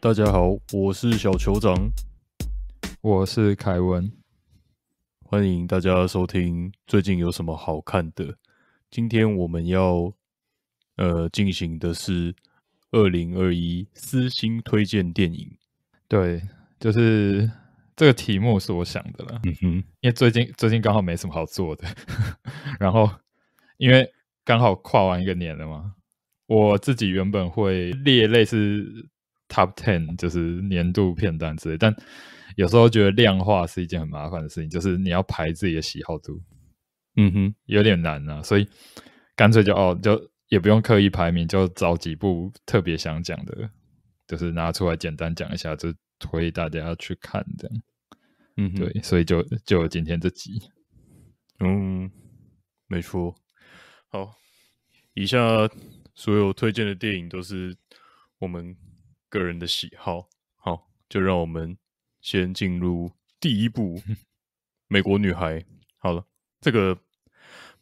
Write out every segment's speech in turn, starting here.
大家好，我是小酋长，我是凯文，欢迎大家收听。最近有什么好看的？今天我们要呃进行的是。二零二一私心推荐电影，对，就是这个题目是我想的了。嗯哼，因为最近最近刚好没什么好做的，然后因为刚好跨完一个年了嘛，我自己原本会列类似 Top Ten，就是年度片段之类，但有时候觉得量化是一件很麻烦的事情，就是你要排自己的喜好度，嗯哼，有点难啊，所以干脆就哦就。也不用刻意排名，就找几部特别想讲的，就是拿出来简单讲一下，就推大家去看这样。嗯，对，所以就就今天这集。嗯，没错。好，以下所有推荐的电影都是我们个人的喜好。好，就让我们先进入第一部《美国女孩》。好了，这个。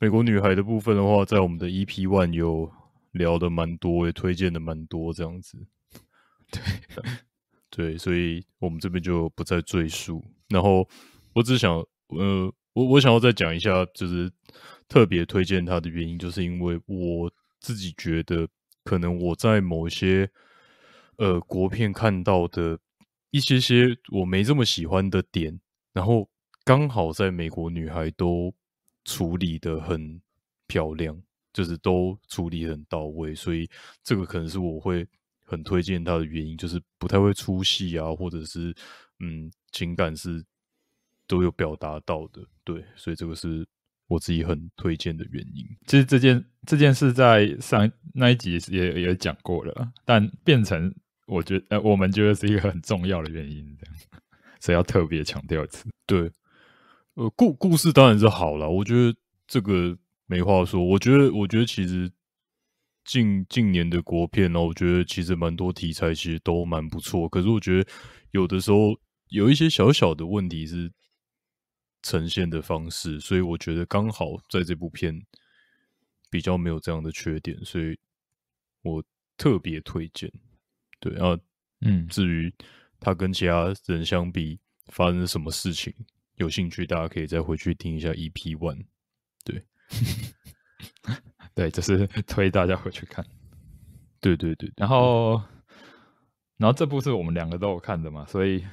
美国女孩的部分的话，在我们的 EP One 有聊的蛮多，也推荐的蛮多这样子。对，对，所以我们这边就不再赘述。然后我只想，呃，我我想要再讲一下，就是特别推荐它的原因，就是因为我自己觉得，可能我在某些呃国片看到的一些些我没这么喜欢的点，然后刚好在美国女孩都。处理的很漂亮，就是都处理很到位，所以这个可能是我会很推荐他的原因，就是不太会出戏啊，或者是嗯，情感是都有表达到的，对，所以这个是我自己很推荐的原因。其实这件这件事在上那一集也也讲过了，但变成我觉呃，我们觉得是一个很重要的原因，这样，所以要特别强调一次，对。呃，故故事当然是好了，我觉得这个没话说。我觉得，我觉得其实近近年的国片呢，我觉得其实蛮多题材其实都蛮不错。可是我觉得有的时候有一些小小的问题是呈现的方式，所以我觉得刚好在这部片比较没有这样的缺点，所以我特别推荐。对啊，嗯，至于他跟其他人相比发生什么事情？有兴趣，大家可以再回去听一下 EP One，对，对，就是 推大家回去看，对对对。然后，然后这部是我们两个都有看的嘛，所以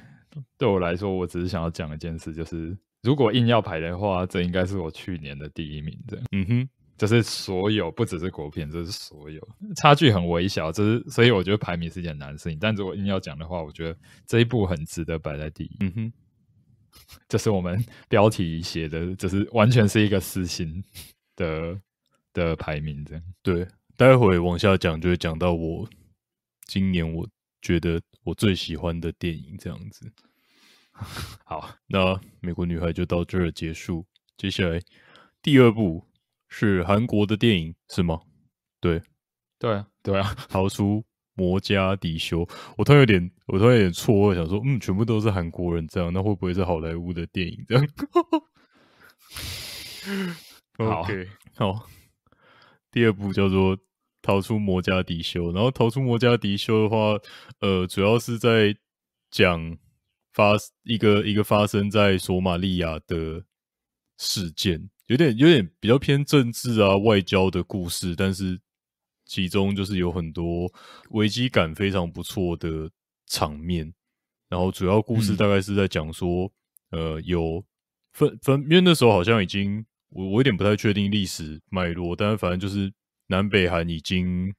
对我来说，我只是想要讲一件事，就是如果硬要排的话，这应该是我去年的第一名的。嗯哼，这是所有，不只是国片，这是所有，差距很微小，这是所以我觉得排名是一件难事情。但如果硬要讲的话，我觉得这一部很值得摆在第一。嗯哼。这是我们 标题写的，这是完全是一个私心的的排名，这样对。待会往下讲就会讲到我今年我觉得我最喜欢的电影，这样子。好，那美国女孩就到这儿结束。接下来第二部是韩国的电影是吗？对，对，对啊，逃 出。摩加迪修，我突然有点，我突然有点错愕，想说，嗯，全部都是韩国人这样，那会不会是好莱坞的电影这样？OK，好，第二部叫做《逃出摩加迪修》，然后《逃出摩加迪修》的话，呃，主要是在讲发一个一个发生在索马利亚的事件，有点有点比较偏政治啊外交的故事，但是。其中就是有很多危机感非常不错的场面，然后主要故事大概是在讲说，呃，有分分，因为那时候好像已经，我我有点不太确定历史脉络，但是反正就是南北韩已经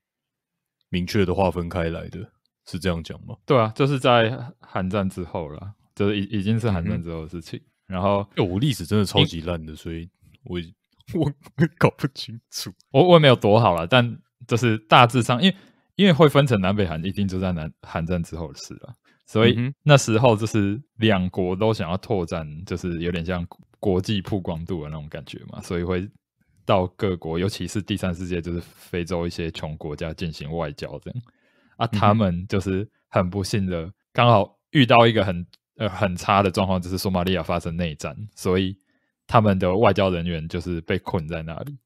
明确的划分开来的，是这样讲吗？对啊，就是在韩战之后了，就是已已经是韩战之后的事情。然后，我历史真的超级烂的，所以我 我搞不清楚，我我也没有多好了，但。就是大致上，因为因为会分成南北韩，一定就在南韩战之后的事了，所以那时候就是两国都想要拓展，就是有点像国际曝光度的那种感觉嘛，所以会到各国，尤其是第三世界，就是非洲一些穷国家进行外交这样。啊，他们就是很不幸的，刚好遇到一个很呃很差的状况，就是索马利亚发生内战，所以他们的外交人员就是被困在那里。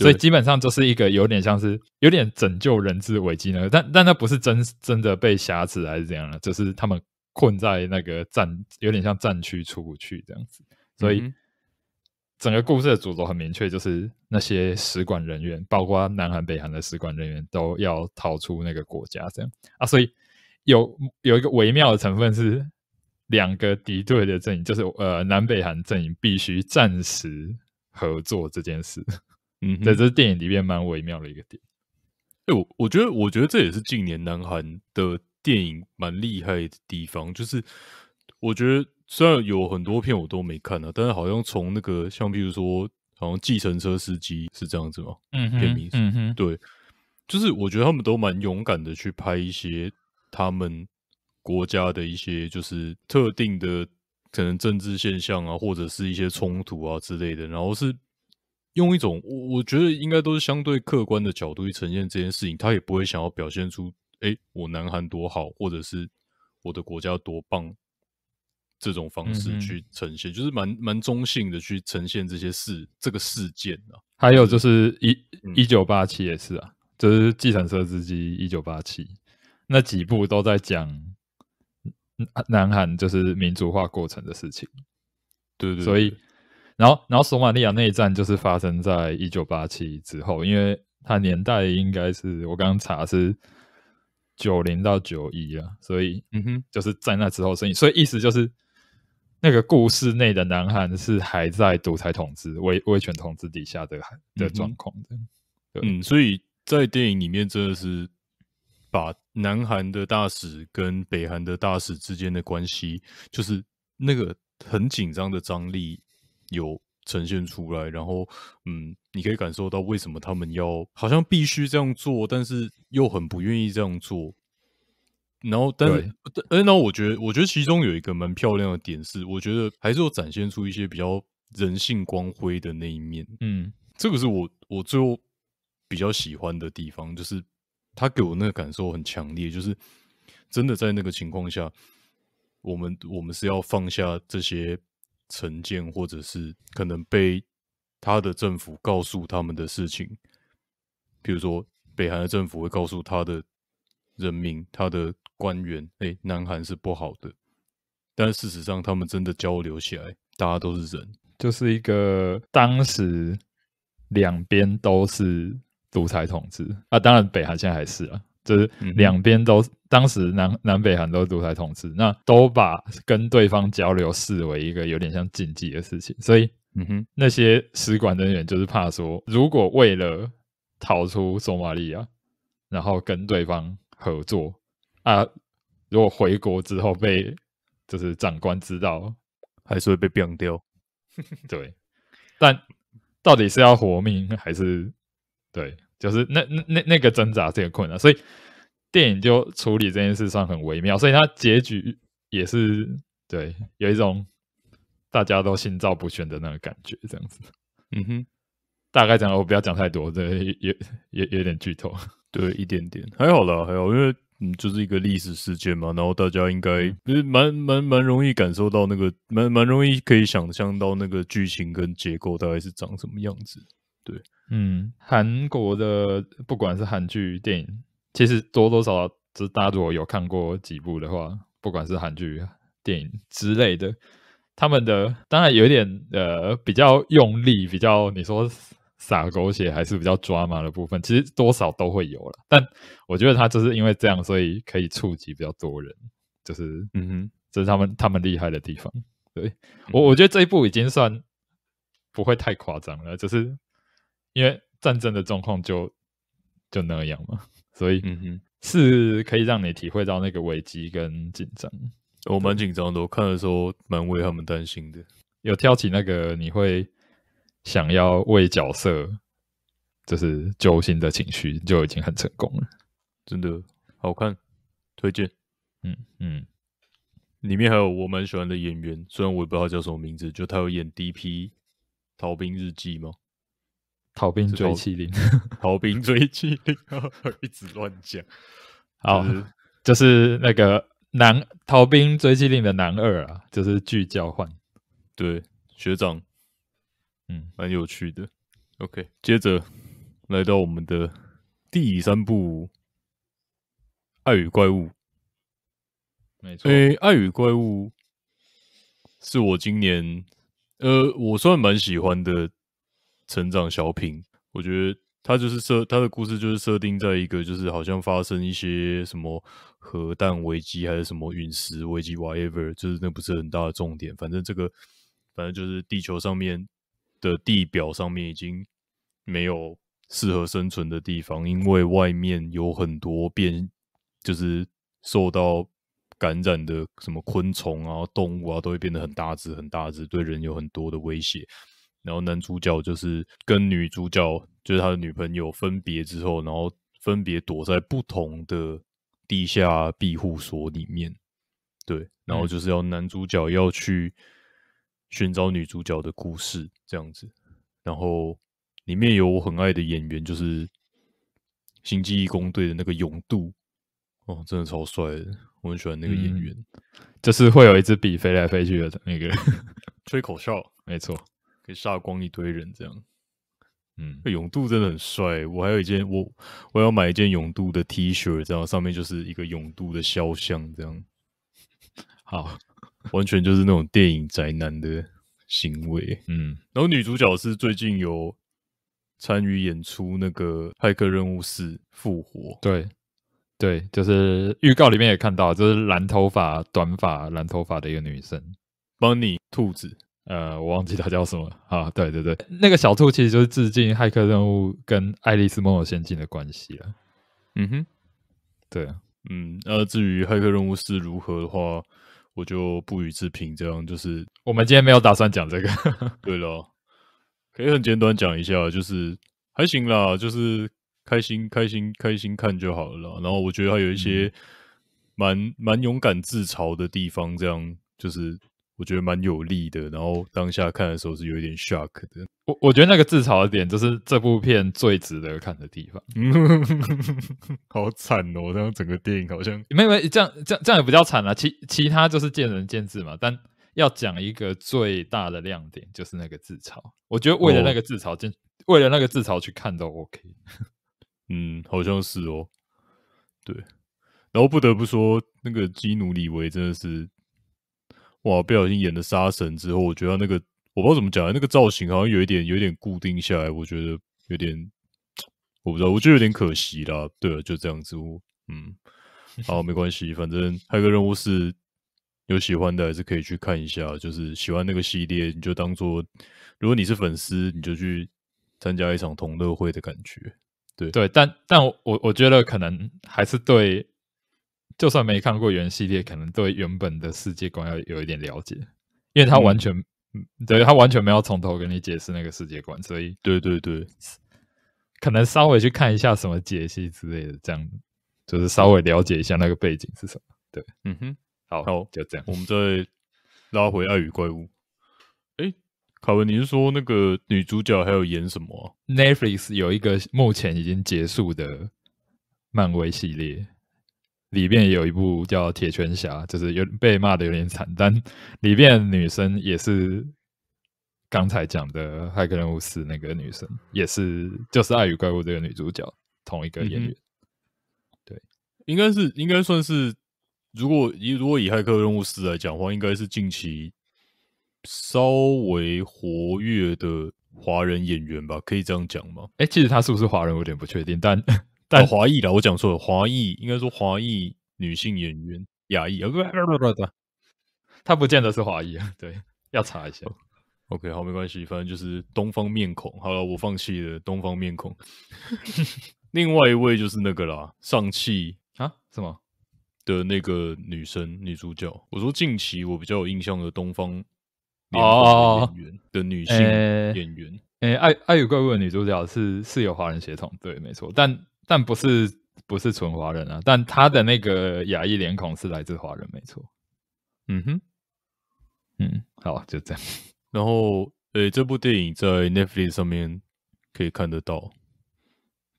所以基本上就是一个有点像是有点拯救人质危机那个，但但那不是真真的被挟持还是怎样的，就是他们困在那个战，有点像战区出不去这样子。所以整个故事的主轴很明确，就是那些使馆人员，包括南韩、北韩的使馆人员，都要逃出那个国家，这样啊。所以有有一个微妙的成分是，两个敌对的阵营，就是呃，南北韩阵营必须暂时合作这件事。嗯，在这电影里面蛮微妙的一个点。哎，我我觉得，我觉得这也是近年南韩的电影蛮厉害的地方。就是我觉得虽然有很多片我都没看呢，但是好像从那个像，譬如说，好像计程车司机是这样子吗？嗯片名，嗯哼，对，就是我觉得他们都蛮勇敢的去拍一些他们国家的一些，就是特定的可能政治现象啊，或者是一些冲突啊之类的，然后是。用一种我我觉得应该都是相对客观的角度去呈现这件事情，他也不会想要表现出“哎，我南韩多好”或者是“我的国家多棒”这种方式去呈现，就是蛮蛮中性的去呈现这些事这个事件啊。还有就是一一九八七也是啊，就是《计程车司机一九八七那几部都在讲南韩就是民主化过程的事情。对对，所以。然后，然后索马利亚内战就是发生在一九八七之后，因为它年代应该是我刚刚查是九零到九一啊，所以嗯哼，就是在那之后所以所以意思就是那个故事内的南韩是还在独裁统治、威威权统治底下的的状况的。嗯，所以在电影里面真的是把南韩的大使跟北韩的大使之间的关系，就是那个很紧张的张力。有呈现出来，然后，嗯，你可以感受到为什么他们要好像必须这样做，但是又很不愿意这样做。然后，但，哎，那我觉得，我觉得其中有一个蛮漂亮的点是，我觉得还是有展现出一些比较人性光辉的那一面。嗯，这个是我我最后比较喜欢的地方，就是他给我那个感受很强烈，就是真的在那个情况下，我们我们是要放下这些。成见，或者是可能被他的政府告诉他们的事情，比如说北韩的政府会告诉他的人民、他的官员，哎，南韩是不好的。但是事实上，他们真的交流起来，大家都是人，就是一个当时两边都是独裁统治，啊，当然北韩现在还是啊。就是两边都当时南南北韩都独裁统治，那都把跟对方交流视为一个有点像禁忌的事情，所以嗯哼，那些使馆人员就是怕说，如果为了逃出索马利亚，然后跟对方合作啊，如果回国之后被就是长官知道，还是会被贬丢。对，但到底是要活命还是对？就是那那那那个挣扎这个困难，所以电影就处理这件事上很微妙，所以它结局也是对有一种大家都心照不宣的那个感觉，这样子。嗯哼，大概讲，我不要讲太多，对，有有有点剧透，对，一点点还好啦，还好，因为嗯，就是一个历史事件嘛，然后大家应该就是蛮蛮蛮容易感受到那个，蛮蛮容易可以想象到那个剧情跟结构大概是长什么样子，对。嗯，韩国的不管是韩剧、电影，其实多多少少，就是大家如果有看过几部的话，不管是韩剧、电影之类的，他们的当然有点呃比较用力，比较你说撒狗血，还是比较抓马的部分，其实多少都会有了。但我觉得他就是因为这样，所以可以触及比较多人，就是嗯，这是他们他们厉害的地方。对我，我觉得这一部已经算不会太夸张了，就是。因为战争的状况就就那样嘛，所以是可以让你体会到那个危机跟紧张。我蛮紧张的，我看的时候蛮为他们担心的。有挑起那个你会想要为角色就是揪心的情绪，就已经很成功了。真的好看，推荐。嗯嗯，里面还有我蛮喜欢的演员，虽然我也不知道叫什么名字，就他有演《D.P. 逃兵日记》吗？逃兵追击令，逃兵追击令，一直乱讲。好，就是那个男逃兵追击令的男二啊，就是巨交换，对学长，嗯，蛮有趣的。OK，接着来到我们的第三部《爱与怪物》。没错，为《爱与怪物》是我今年，呃，我算蛮喜欢的。成长小品，我觉得他就是设他的故事就是设定在一个就是好像发生一些什么核弹危机还是什么陨石危机 whatever，就是那不是很大的重点，反正这个反正就是地球上面的地表上面已经没有适合生存的地方，因为外面有很多变就是受到感染的什么昆虫啊动物啊都会变得很大只很大只，对人有很多的威胁。然后男主角就是跟女主角，就是他的女朋友分别之后，然后分别躲在不同的地下庇护所里面。对，然后就是要男主角要去寻找女主角的故事，这样子。然后里面有我很爱的演员，就是《星际义工队》的那个永度，哦，真的超帅的，我很喜欢那个演员，就是会有一支笔飞来飞去的那个，吹口哨，没错。杀光一堆人，这样，嗯，永渡真的很帅。我还有一件，我我要买一件永渡的 T 恤，这样上面就是一个永渡的肖像，这样。好，完全就是那种电影宅男的行为。嗯，然后女主角是最近有参与演出那个《骇客任务四》复活。对，对，就是预告里面也看到，就是蓝头发、短发、蓝头发的一个女生 b o n n 兔子。呃，我忘记他叫什么啊？对对对，那个小兔其实就是致敬《骇客任务》跟《爱丽丝梦游仙境》的关系了。嗯哼，对，嗯，那至于《骇客任务》是如何的话，我就不予置评。这样就是我们今天没有打算讲这个。对了，可以很简短讲一下，就是还行啦，就是开心开心开心看就好了。然后我觉得还有一些蛮蛮勇敢自嘲的地方，这样就是。我觉得蛮有力的，然后当下看的时候是有一点 shock 的。我我觉得那个自嘲的点，就是这部片最值得看的地方。好惨哦，这样整个电影好像……没没这样，这样这样也比较惨啊。其其他就是见仁见智嘛。但要讲一个最大的亮点，就是那个自嘲。我觉得为了那个自嘲，真为了那个自嘲去看都 OK。嗯，好像是哦。对，然后不得不说，那个基努·里维真的是。哇！不小心演了杀神之后，我觉得那个我不知道怎么讲，那个造型好像有一点，有点固定下来，我觉得有点，我不知道，我觉得有点可惜啦。对了，就这样子。嗯，好，没关系，反正还有个任务是，有喜欢的还是可以去看一下，就是喜欢那个系列，你就当做如果你是粉丝，你就去参加一场同乐会的感觉。对对，但但我我觉得可能还是对。就算没看过原系列，可能对原本的世界观要有一点了解，因为他完全，对他完全没有从头跟你解释那个世界观，所以对对对，可能稍微去看一下什么解析之类的，这样就是稍微了解一下那个背景是什么。对，嗯哼，好，就这样，我们再拉回《爱与怪物》。哎，卡文，你是说那个女主角还有演什么？Netflix 有一个目前已经结束的漫威系列。里面有一部叫《铁拳侠》，就是有被骂的有点惨，但里面女生也是刚才讲的《骇客任务四》那个女生，也是就是《爱与怪物》这个女主角同一个演员。对，应该是应该算是，如果以如果以《骇客任务四》来讲的话，应该是近期稍微活跃的华人演员吧？可以这样讲吗？哎，其实她是不是华人，我有点不确定，但。但华裔啦，我讲错了，华裔应该说华裔女性演员，亚裔，他不见得是华裔啊，对，要查一下。OK，好，没关系，反正就是东方面孔。好了，我放弃了东方面孔。另外一位就是那个啦，上汽啊什么的那个女生女主角。我说近期我比较有印象的东方啊演员的女性演员，哎，爱爱与怪物的女主角是是有华人血统，对，没错，但。但不是不是纯华人啊，但他的那个亚裔脸孔是来自华人，没错。嗯哼，嗯，好，就这样。然后，诶，这部电影在 Netflix 上面可以看得到。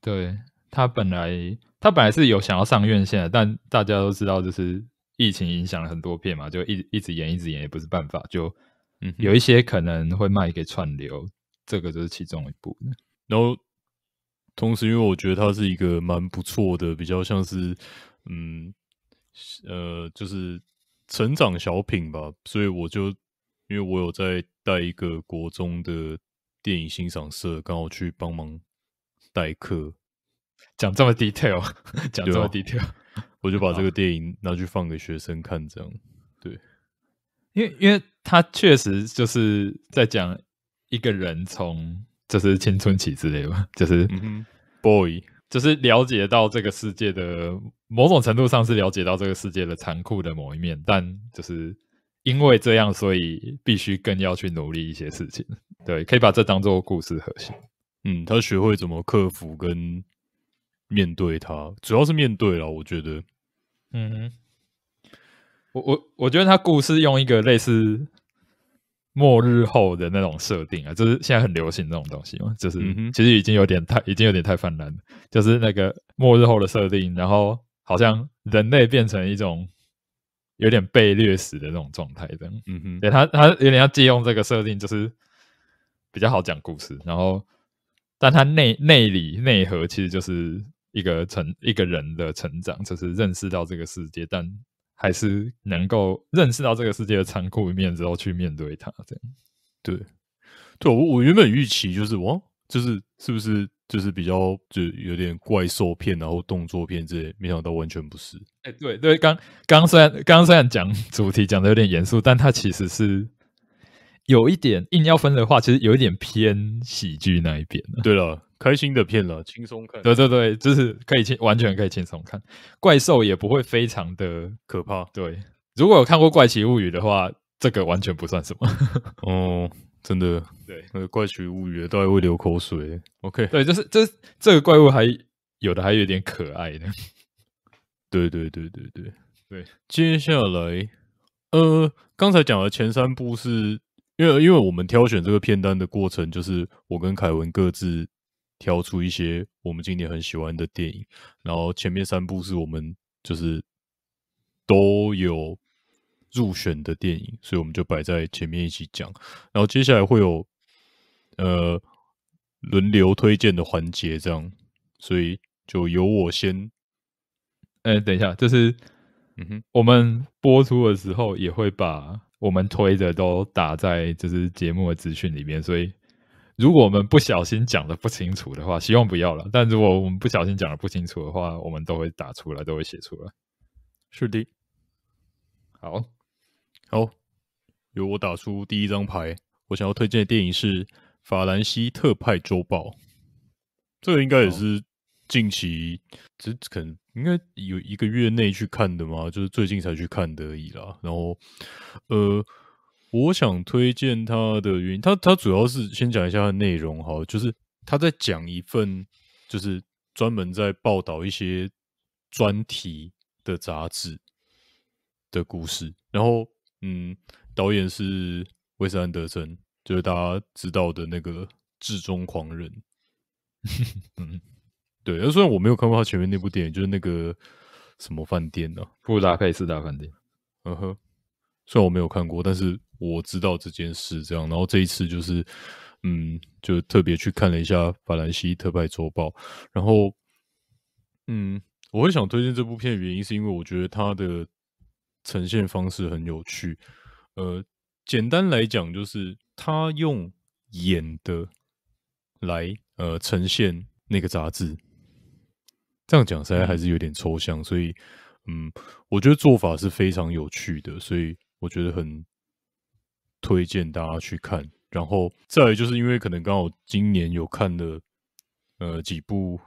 对他本来他本来是有想要上院线的，但大家都知道，就是疫情影响了很多片嘛，就一一直演一直演也不是办法，就有一些可能会卖给串流，这个就是其中一部然后。同时，因为我觉得它是一个蛮不错的，比较像是，嗯，呃，就是成长小品吧。所以我就，因为我有在带一个国中的电影欣赏社，刚好去帮忙代课，讲这么 detail，讲这么 detail，我就把这个电影拿去放给学生看，这样。对，因为因为它确实就是在讲一个人从。就是青春期之类吧，就是 boy，就是了解到这个世界的某种程度上是了解到这个世界的残酷的某一面，但就是因为这样，所以必须更要去努力一些事情。对，可以把这当做故事核心。嗯，他学会怎么克服跟面对他，主要是面对了。我觉得，嗯，我我我觉得他故事用一个类似。末日后的那种设定啊，就是现在很流行那种东西嘛，就是其实已经有点太，已经有点太泛滥了。就是那个末日后的设定，然后好像人类变成一种有点被掠食的那种状态，的，样。嗯哼，对他，他有点要借用这个设定，就是比较好讲故事。然后，但他内内里内核其实就是一个成一个人的成长，就是认识到这个世界，但。还是能够认识到这个世界的残酷一面之后去面对它，这样对对。我我原本预期就是我就是是不是就是比较就有点怪兽片然后动作片之类，没想到完全不是。哎，对对，刚刚虽然刚刚虽然讲主题讲的有点严肃，但它其实是有一点硬要分的话，其实有一点偏喜剧那一边。对了。开心的片了，轻松看。对对对，就是可以轻，完全可以轻松看。怪兽也不会非常的可怕。对，如果有看过《怪奇物语》的话，这个完全不算什么。哦，真的。对，怪奇物语的都会流口水。OK，对，就是这这个怪物还有的还有点可爱的。对对对对对对。接下来，呃，刚才讲的前三部是因为因为我们挑选这个片单的过程，就是我跟凯文各自。挑出一些我们今年很喜欢的电影，然后前面三部是我们就是都有入选的电影，所以我们就摆在前面一起讲。然后接下来会有呃轮流推荐的环节，这样，所以就由我先。哎，等一下，就是嗯哼，我们播出的时候也会把我们推的都打在就是节目的资讯里面，所以。如果我们不小心讲的不清楚的话，希望不要了。但如果我们不小心讲的不清楚的话，我们都会打出来，都会写出来。是的，好好。由我打出第一张牌，我想要推荐的电影是《法兰西特派周报》。这个应该也是近期，只可能应该有一个月内去看的嘛，就是最近才去看的而已啦。然后，呃。我想推荐他的原因，他他主要是先讲一下内容哈，就是他在讲一份就是专门在报道一些专题的杂志的故事，然后嗯，导演是威斯安德森，就是大家知道的那个至中狂人，嗯，对，虽然我没有看过他前面那部电影，就是那个什么饭店呢？布达佩斯大饭店，嗯哼。虽然我没有看过，但是我知道这件事这样。然后这一次就是，嗯，就特别去看了一下《法兰西特派周报》。然后，嗯，我会想推荐这部片的原因，是因为我觉得它的呈现方式很有趣。呃，简单来讲，就是他用演的来呃呈现那个杂志。这样讲实在还是有点抽象，所以，嗯，我觉得做法是非常有趣的，所以。我觉得很推荐大家去看，然后再来就是因为可能刚好今年有看了，呃，几部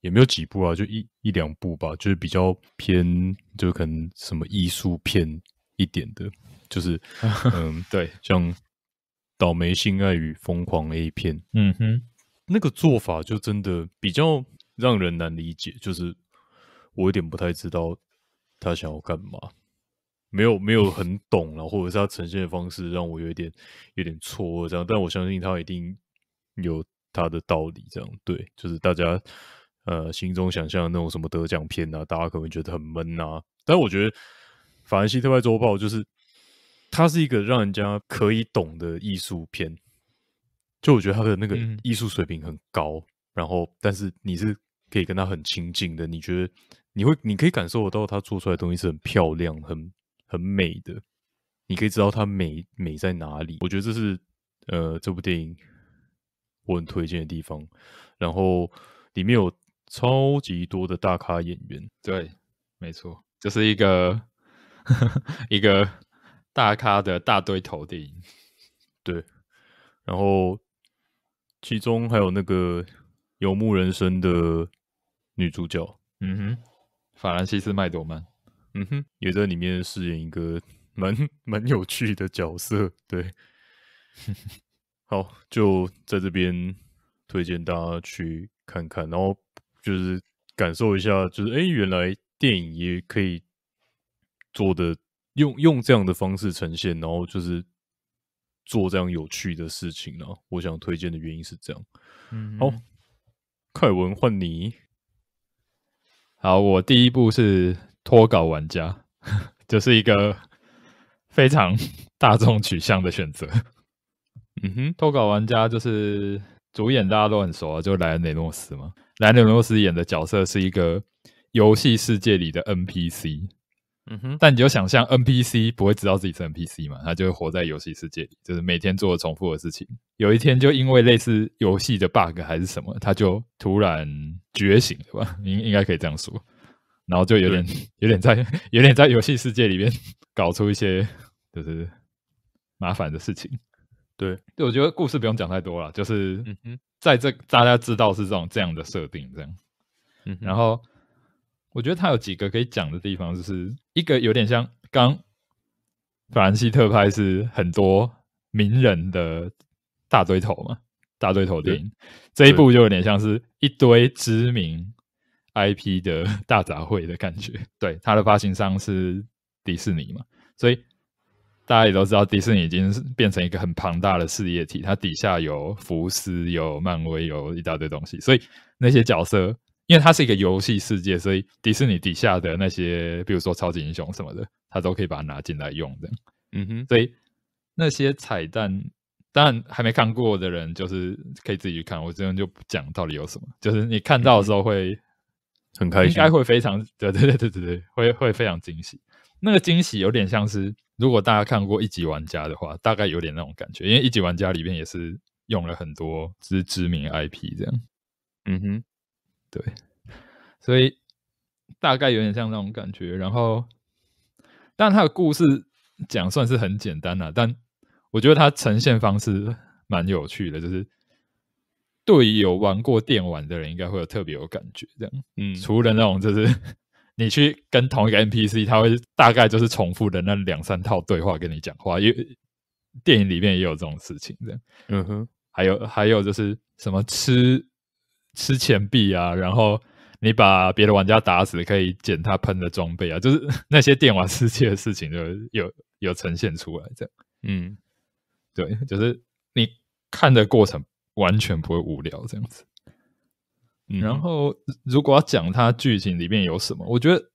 也没有几部啊，就一一两部吧，就是比较偏，就可能什么艺术片一点的，就是 嗯，对，像《倒霉性爱与疯狂》A 片，嗯哼，那个做法就真的比较让人难理解，就是我有点不太知道他想要干嘛。没有没有很懂了，或者是他呈现的方式让我有点有点错愕这样，但我相信他一定有他的道理这样。对，就是大家呃心中想象那种什么得奖片啊，大家可能觉得很闷啊。但我觉得《法兰西特派周报》就是它是一个让人家可以懂的艺术片，就我觉得他的那个艺术水平很高，然后但是你是可以跟他很亲近的，你觉得你会你可以感受得到他做出来东西是很漂亮很。很美的，你可以知道它美美在哪里。我觉得这是呃，这部电影我很推荐的地方。然后里面有超级多的大咖演员，对，没错，这是一个 一个大咖的大对头电影。对，然后其中还有那个《游牧人生》的女主角，嗯哼，法兰西斯·麦朵曼。嗯哼，也在里面饰演一个蛮蛮有趣的角色，对。好，就在这边推荐大家去看看，然后就是感受一下，就是哎，原来电影也可以做的用用这样的方式呈现，然后就是做这样有趣的事情呢。我想推荐的原因是这样。嗯，好，快文换你。好，我第一部是。脱稿玩家 就是一个非常大众取向的选择。嗯哼，脱稿玩家就是主演，大家都很熟啊，就莱恩雷诺斯嘛。莱恩雷诺斯演的角色是一个游戏世界里的 NPC。嗯哼，但你就想象 NPC 不会知道自己是 NPC 嘛？他就会活在游戏世界里，就是每天做重复的事情。有一天，就因为类似游戏的 bug 还是什么，他就突然觉醒了吧？应应该可以这样说。然后就有点 有点在有点在游戏世界里面 搞出一些就是麻烦的事情。对，对，我觉得故事不用讲太多了，就是在这大家知道是这种这样的设定这样。嗯，然后我觉得他有几个可以讲的地方，就是一个有点像刚法兰西特派是很多名人的大堆头嘛，大堆头电影这一部就有点像是一堆知名。IP 的 大杂烩的感觉，对它的发行商是迪士尼嘛，所以大家也都知道，迪士尼已经是变成一个很庞大的事业体，它底下有福斯、有漫威、有一大堆东西，所以那些角色，因为它是一个游戏世界，所以迪士尼底下的那些，比如说超级英雄什么的，它都可以把它拿进来用的。嗯哼，所以那些彩蛋，当然还没看过的人，就是可以自己去看，我这边就不讲到底有什么，就是你看到的时候会。很开心，应该会非常对，对对对对对，会会非常惊喜。那个惊喜有点像是，如果大家看过《一级玩家》的话，大概有点那种感觉，因为《一级玩家》里面也是用了很多就是知名 IP 这样。嗯哼，对，所以大概有点像那种感觉。然后，但他的故事讲算是很简单了，但我觉得它呈现方式蛮有趣的，就是。对于有玩过电玩的人应该会有特别有感觉，这样。嗯，除了那种就是你去跟同一个 NPC，他会大概就是重复的那两三套对话跟你讲话，因为电影里面也有这种事情，这样。嗯哼，还有还有就是什么吃吃钱币啊，然后你把别的玩家打死可以捡他喷的装备啊，就是 那些电玩世界的事情就有有呈现出来，这样。嗯，对，就是你看的过程。完全不会无聊这样子。然后，如果要讲它剧情里面有什么，我觉得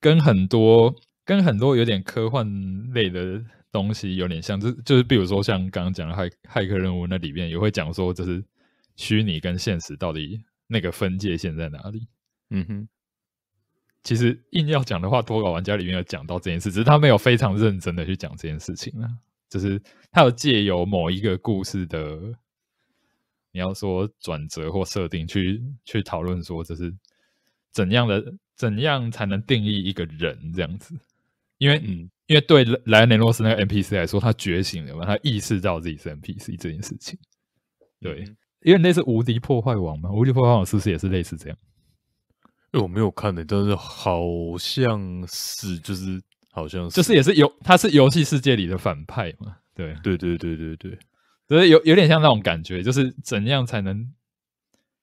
跟很多跟很多有点科幻类的东西有点像，就就是比如说像刚刚讲的《骇骇客任务》那里面也会讲说，就是虚拟跟现实到底那个分界线在哪里。嗯哼，其实硬要讲的话，多款玩家里面有讲到这件事，只是他没有非常认真的去讲这件事情了。就是他有借由某一个故事的。你要说转折或设定，去去讨论说这是怎样的，怎样才能定义一个人这样子？因为嗯，因为对莱恩·雷诺斯那个 NPC 来说，他觉醒了，嘛，他意识到自己是 NPC 这件事情。对，因为类似无敌破坏王嘛，无敌破坏王是不是也是类似这样？为我没有看的，但是好像是，就是好像是，就是也是游，他是游戏世界里的反派嘛？对，对对对对对。就是有有点像那种感觉，就是怎样才能，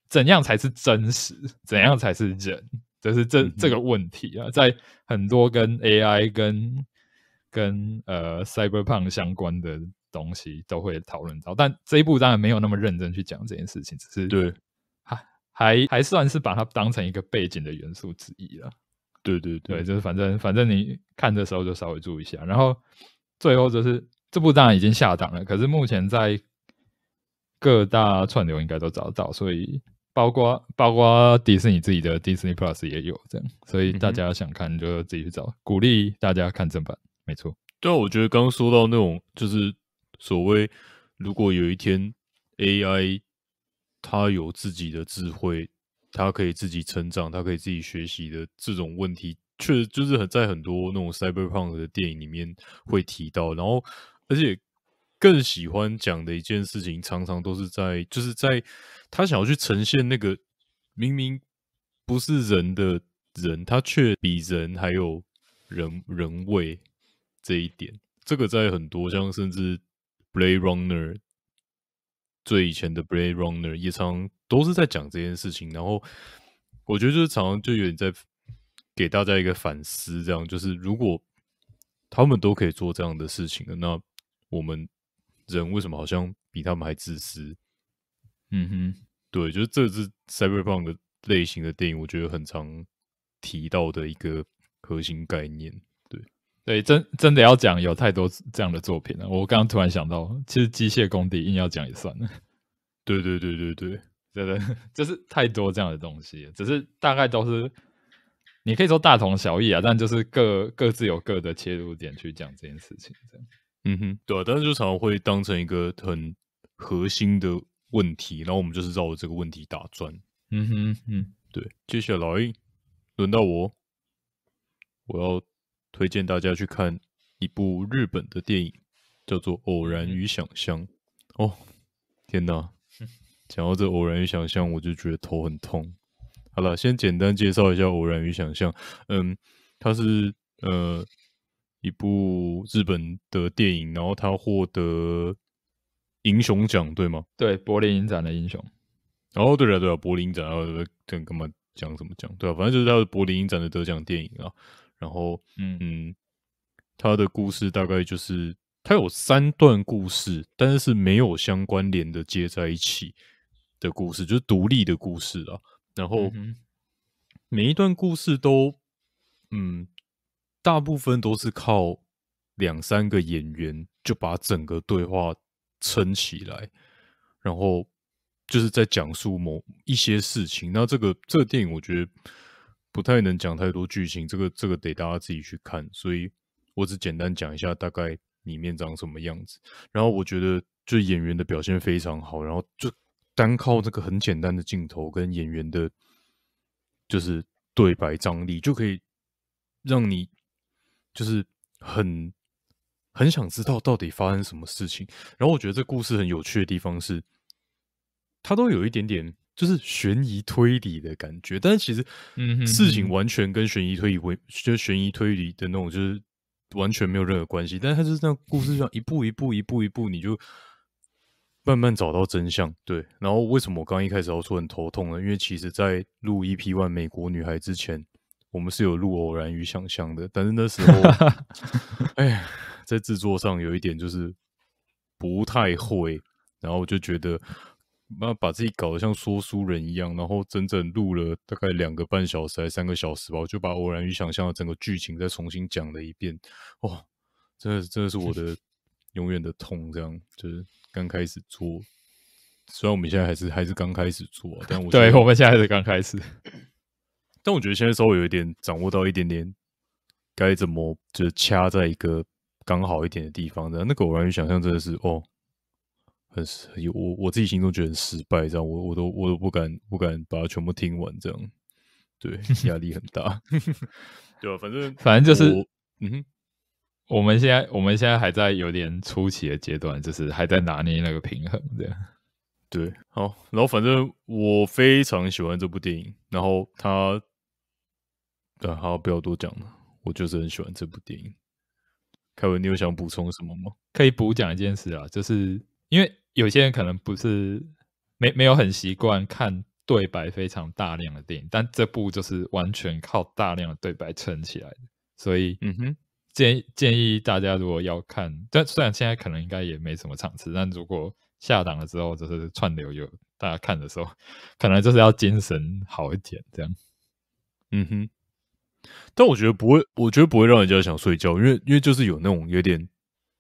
怎样才是真实，怎样才是人，就是这这个问题啊，在很多跟 AI 跟跟呃 Cyberpunk 相关的东西都会讨论到，但这一部当然没有那么认真去讲这件事情，只是对，还还还算是把它当成一个背景的元素之一了。对对对，就是反正反正你看的时候就稍微注意一下，然后最后就是。这部当然已经下档了，可是目前在各大串流应该都找得到，所以包括包括迪士尼自己的 Disney Plus 也有这样，所以大家想看就自己去找，鼓励大家看正版，没错。对，我觉得刚刚说到那种就是所谓，如果有一天 AI 它有自己的智慧，它可以自己成长，它可以自己学习的这种问题，确实就是很在很多那种 Cyberpunk 的电影里面会提到，然后。而且更喜欢讲的一件事情，常常都是在，就是在他想要去呈现那个明明不是人的人，他却比人还有人人味这一点。这个在很多像甚至《Blade Runner》最以前的《Blade Runner》也常都是在讲这件事情。然后我觉得就是常常就有点在给大家一个反思，这样就是如果他们都可以做这样的事情的那。我们人为什么好像比他们还自私？嗯哼，对，就是这是 Cyberpunk 类型的电影，我觉得很常提到的一个核心概念。对对，真真的要讲，有太多这样的作品了。我刚刚突然想到，其实机械工地硬要讲也算。对对对对对，真的就是太多这样的东西，只是大概都是，你可以说大同小异啊，但就是各各自有各的切入点去讲这件事情，这样。嗯哼，对啊，但是就常常会当成一个很核心的问题，然后我们就是绕这个问题打转。嗯哼哼，对。接下来轮到我，我要推荐大家去看一部日本的电影，叫做《偶然与想象》。哦，天哪！讲到这《偶然与想象》，我就觉得头很痛。好了，先简单介绍一下《偶然与想象》。嗯，它是呃。一部日本的电影，然后他获得英雄奖，对吗？对，柏林影展的英雄。然后对啊，对啊，柏林影展，这干嘛讲什么讲？对啊，反正就是他的柏林影展的得奖电影啊。然后，嗯，他的故事大概就是他有三段故事，但是是没有相关联的接在一起的故事，就是独立的故事啊。然后每一段故事都，嗯。大部分都是靠两三个演员就把整个对话撑起来，然后就是在讲述某一些事情。那这个这个电影我觉得不太能讲太多剧情，这个这个得大家自己去看。所以我只简单讲一下大概里面长什么样子。然后我觉得就演员的表现非常好，然后就单靠这个很简单的镜头跟演员的，就是对白张力就可以让你。就是很很想知道到底发生什么事情，然后我觉得这故事很有趣的地方是，它都有一点点就是悬疑推理的感觉，但是其实，嗯，事情完全跟悬疑推理为就悬疑推理的那种就是完全没有任何关系，但是它是这样，故事样一步一步一步一步，你就慢慢找到真相。对，然后为什么我刚一开始要说很头痛呢？因为其实在录 EP One《美国女孩》之前。我们是有录《偶然与想象》的，但是那时候，哎，在制作上有一点就是不太会，然后我就觉得，那把自己搞得像说书人一样，然后整整录了大概两个半小时还是三个小时吧，我就把《偶然与想象》整个剧情再重新讲了一遍。哇，真的真的是我的 永远的痛，这样就是刚开始做。虽然我们现在还是还是刚开始做，但我对我们现在是刚开始。但我觉得现在稍微有一点掌握到一点点该怎么，就是掐在一个刚好一点的地方。那那个偶然与想象真的是哦，很失，我我自己心中觉得很失败。这样，我我都我都不敢不敢把它全部听完。这样，对，压力很大。对，反正 反正就是，嗯，我们现在我们现在还在有点初期的阶段，就是还在拿捏那个平衡。这样，对，好。然后反正我非常喜欢这部电影，然后它。对，好，不要多讲了。我就是很喜欢这部电影。凯文，你有想补充什么吗？可以补讲一件事啊，就是因为有些人可能不是没没有很习惯看对白非常大量的电影，但这部就是完全靠大量的对白撑起来的。所以，嗯哼，建议建议大家如果要看，但虽然现在可能应该也没什么场次，但如果下档了之后，就是串流有大家看的时候，可能就是要精神好一点，这样。嗯哼。但我觉得不会，我觉得不会让人家想睡觉，因为因为就是有那种有点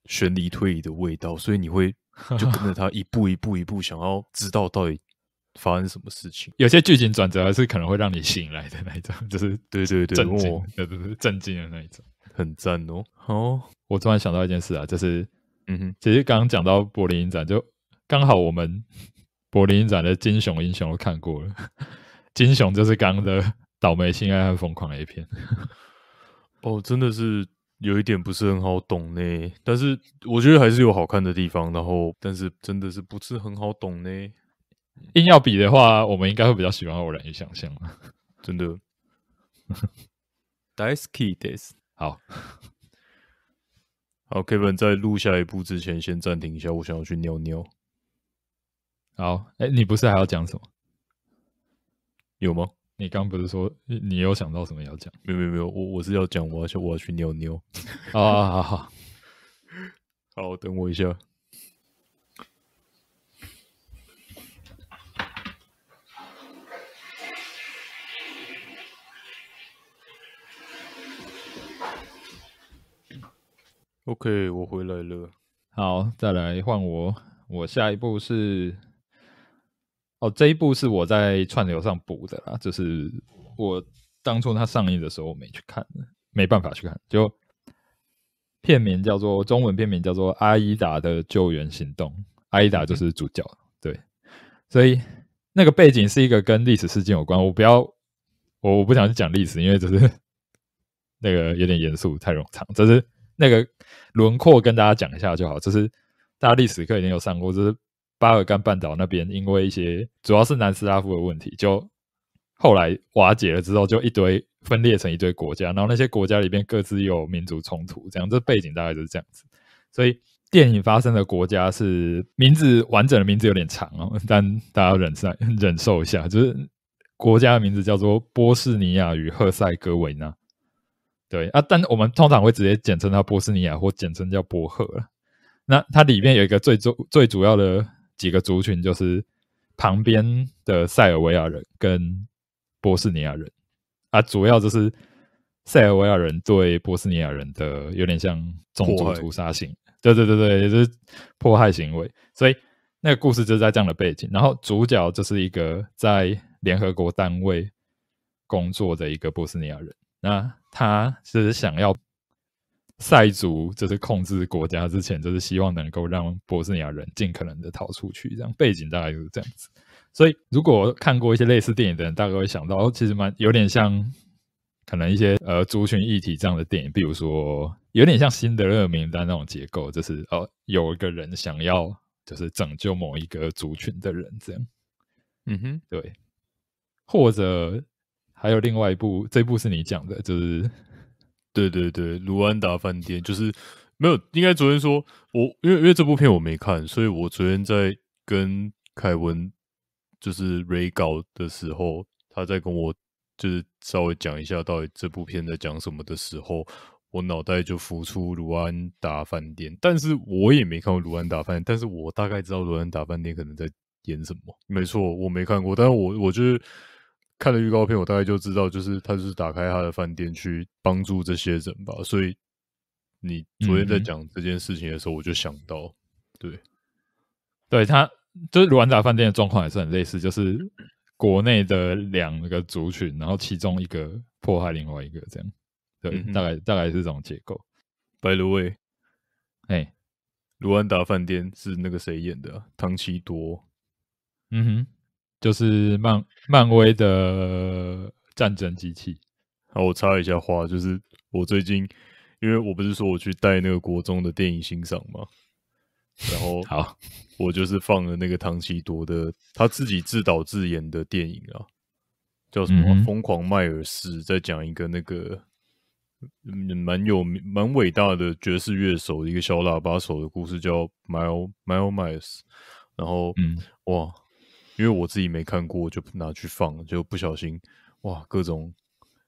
悬疑推理的味道，所以你会就跟着 他一步一步一步想要知道到底发生什么事情。有些剧情转折还是可能会让你醒来的那一种，就是 对对对，震惊，对对对，震惊的那一种，很赞哦。哦，我突然想到一件事啊，就是嗯，其实刚刚讲到柏林影展，就刚好我们柏林影展的金熊英雄都看过了，金熊就是刚的。倒霉、性爱和疯狂的一片。哦，真的是有一点不是很好懂呢。但是我觉得还是有好看的地方。然后，但是真的是不是很好懂呢？硬要比的话，我们应该会比较喜欢《偶然与想象》真的。Dicey d h i s 好。好，Kevin，在录下一步之前，先暂停一下。我想要去尿尿。好，哎，你不是还要讲什么？有吗？你刚不是说你有想到什么要讲？没有没有没有，我我是要讲，我要去我要去尿尿 啊！好好好，等我一下。OK，我回来了。好，再来换我，我下一步是。哦，这一部是我在串流上补的啦，就是我当初它上映的时候，我没去看，没办法去看。就片名叫做中文片名叫做《阿依达的救援行动》，阿依达就是主角。对，所以那个背景是一个跟历史事件有关。我不要，我我不想去讲历史，因为就是 那个有点严肃，太冗长。就是那个轮廓跟大家讲一下就好，就是大家历史课已经有上过，就是。巴尔干半岛那边，因为一些主要是南斯拉夫的问题，就后来瓦解了之后，就一堆分裂成一堆国家，然后那些国家里边各自有民族冲突，这样这背景大概就是这样子。所以电影发生的国家是名字完整的名字有点长哦，但大家忍耐忍受一下，就是国家的名字叫做波斯尼亚与赫塞格维纳。对啊，但我们通常会直接简称它波斯尼亚，或简称叫波赫那它里面有一个最主最主要的。几个族群就是旁边的塞尔维亚人跟波斯尼亚人啊，主要就是塞尔维亚人对波斯尼亚人的有点像种族屠杀型，对对对对，就是迫害行为。所以那个故事就是在这样的背景，然后主角就是一个在联合国单位工作的一个波斯尼亚人，那他是想要。塞族就是控制国家之前，就是希望能够让波斯尼亚人尽可能的逃出去，这样背景大概就是这样子。所以，如果看过一些类似电影的人，大概会想到哦，其实蛮有点像可能一些呃族群议题这样的电影，比如说有点像《辛德勒名单》那种结构，就是哦有一个人想要就是拯救某一个族群的人这样。嗯哼，对。或者还有另外一部，这部是你讲的，就是。对对对，卢安达饭店就是没有。应该昨天说，我因为因为这部片我没看，所以我昨天在跟凯文就是 re 稿的时候，他在跟我就是稍微讲一下到底这部片在讲什么的时候，我脑袋就浮出卢安达饭店。但是我也没看过卢安达饭店，但是我大概知道卢安达饭店可能在演什么。没错，我没看过，但是我我就是。看了预告片，我大概就知道，就是他就是打开他的饭店去帮助这些人吧。所以你昨天在讲这件事情的时候，我就想到，对，对他就是卢安达饭店的状况也是很类似，就是国内的两个族群，然后其中一个迫害另外一个这样，对，大概大概是这种结构。白鹭喂，哎，卢安达饭店是那个谁演的？汤奇多？嗯哼。就是漫漫威的战争机器。好，我插一下话，就是我最近，因为我不是说我去带那个国中的电影欣赏吗？然后好，我就是放了那个唐奇多的他自己自导自演的电影啊，叫什么《疯狂迈尔斯》，在讲一个那个蛮有蛮伟大的爵士乐手的一个小喇叭手的故事，叫《Mil Mil Miles》。然后，嗯，哇。因为我自己没看过，就拿去放，就不小心，哇，各种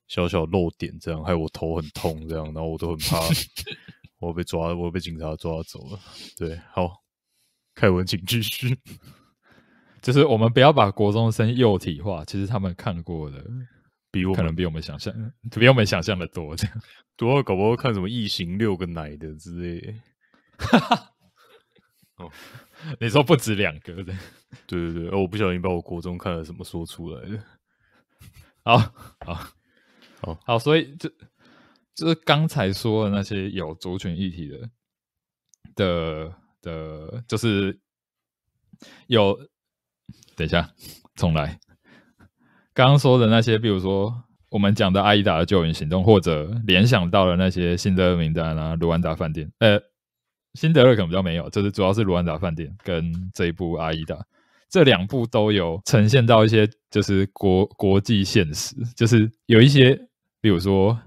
小小漏点这样，害我头很痛这样，然后我都很怕 我被抓，我被警察抓走了。对，好，凯文，请继续。就是我们不要把国中生幼体化，其实他们看过的比我可能比我们想象，比我们想象的多这样。多 要搞不好看什么异形六个奶的之类。哦。你说不止两个的，对对对，我不小心把我国中看了什么说出来了。好好好好，所以就就是刚才说的那些有族群议题的的的，就是有。等一下，重来。刚刚说的那些，比如说我们讲的阿伊达的救援行动，或者联想到了那些新的名单啊，卢安达饭店，呃。辛德勒可能比较没有，就是主要是卢安达饭店跟这一部《阿依达》，这两部都有呈现到一些就是国国际现实，就是有一些比如说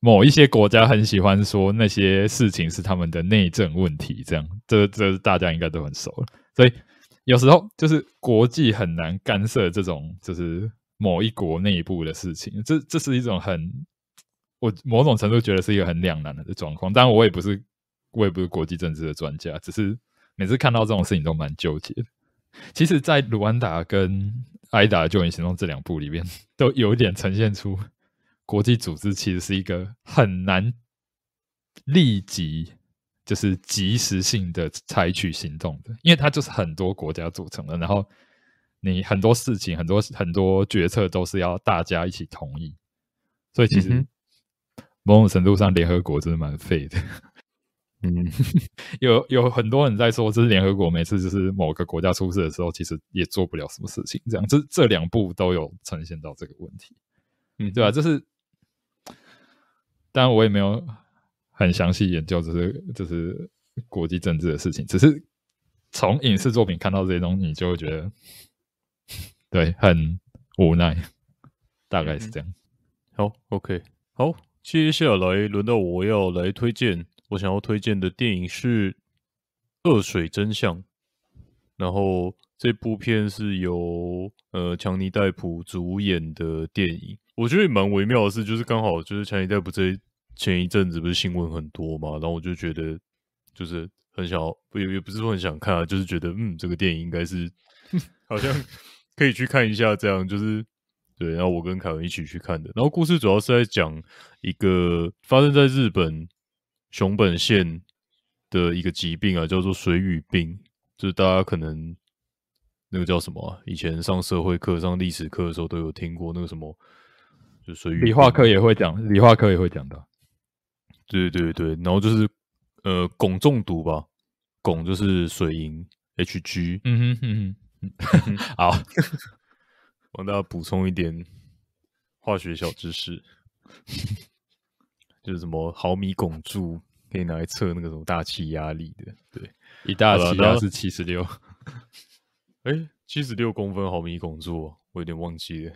某一些国家很喜欢说那些事情是他们的内政问题，这样这这大家应该都很熟了。所以有时候就是国际很难干涉这种就是某一国内部的事情，这这是一种很我某种程度觉得是一个很两难的状况，当然，我也不是。我也不是国际政治的专家，只是每次看到这种事情都蛮纠结的。其实，在卢安达跟埃达救援行动这两部里面，都有点呈现出国际组织其实是一个很难立即就是及时性的采取行动的，因为它就是很多国家组成的，然后你很多事情很多很多决策都是要大家一起同意，所以其实某种程度上，联合国真的蛮废的。嗯，有有很多人在说，就是联合国每次就是某个国家出事的时候，其实也做不了什么事情。这样，这这两部都有呈现到这个问题。嗯，对吧？就是，当然我也没有很详细研究，这是就是国际政治的事情。只是从影视作品看到这些东西，你就会觉得，对，很无奈，大概是这样。好，OK，好，接下来轮到我要来推荐。我想要推荐的电影是《恶水真相》，然后这部片是由呃强尼戴普主演的电影。我觉得蛮微妙的是，就是刚好就是强尼戴普这前一阵子不是新闻很多嘛，然后我就觉得就是很想，也也不是说很想看啊，就是觉得嗯，这个电影应该是 好像可以去看一下。这样就是对，然后我跟凯文一起去看的。然后故事主要是在讲一个发生在日本。熊本县的一个疾病啊，叫做水俣病，就是大家可能那个叫什么？以前上社会课、上历史课的时候都有听过那个什么，就水俣。理化课也会讲，理化课也会讲的。对对对，然后就是呃汞中毒吧，汞就是水银 （Hg）。嗯哼嗯哼，好，帮大家补充一点化学小知识。就是什么毫米汞柱可以拿来测那个什么大气压力的，对，一大气压是七十六，哎，七十六公分毫米汞柱，我有点忘记了，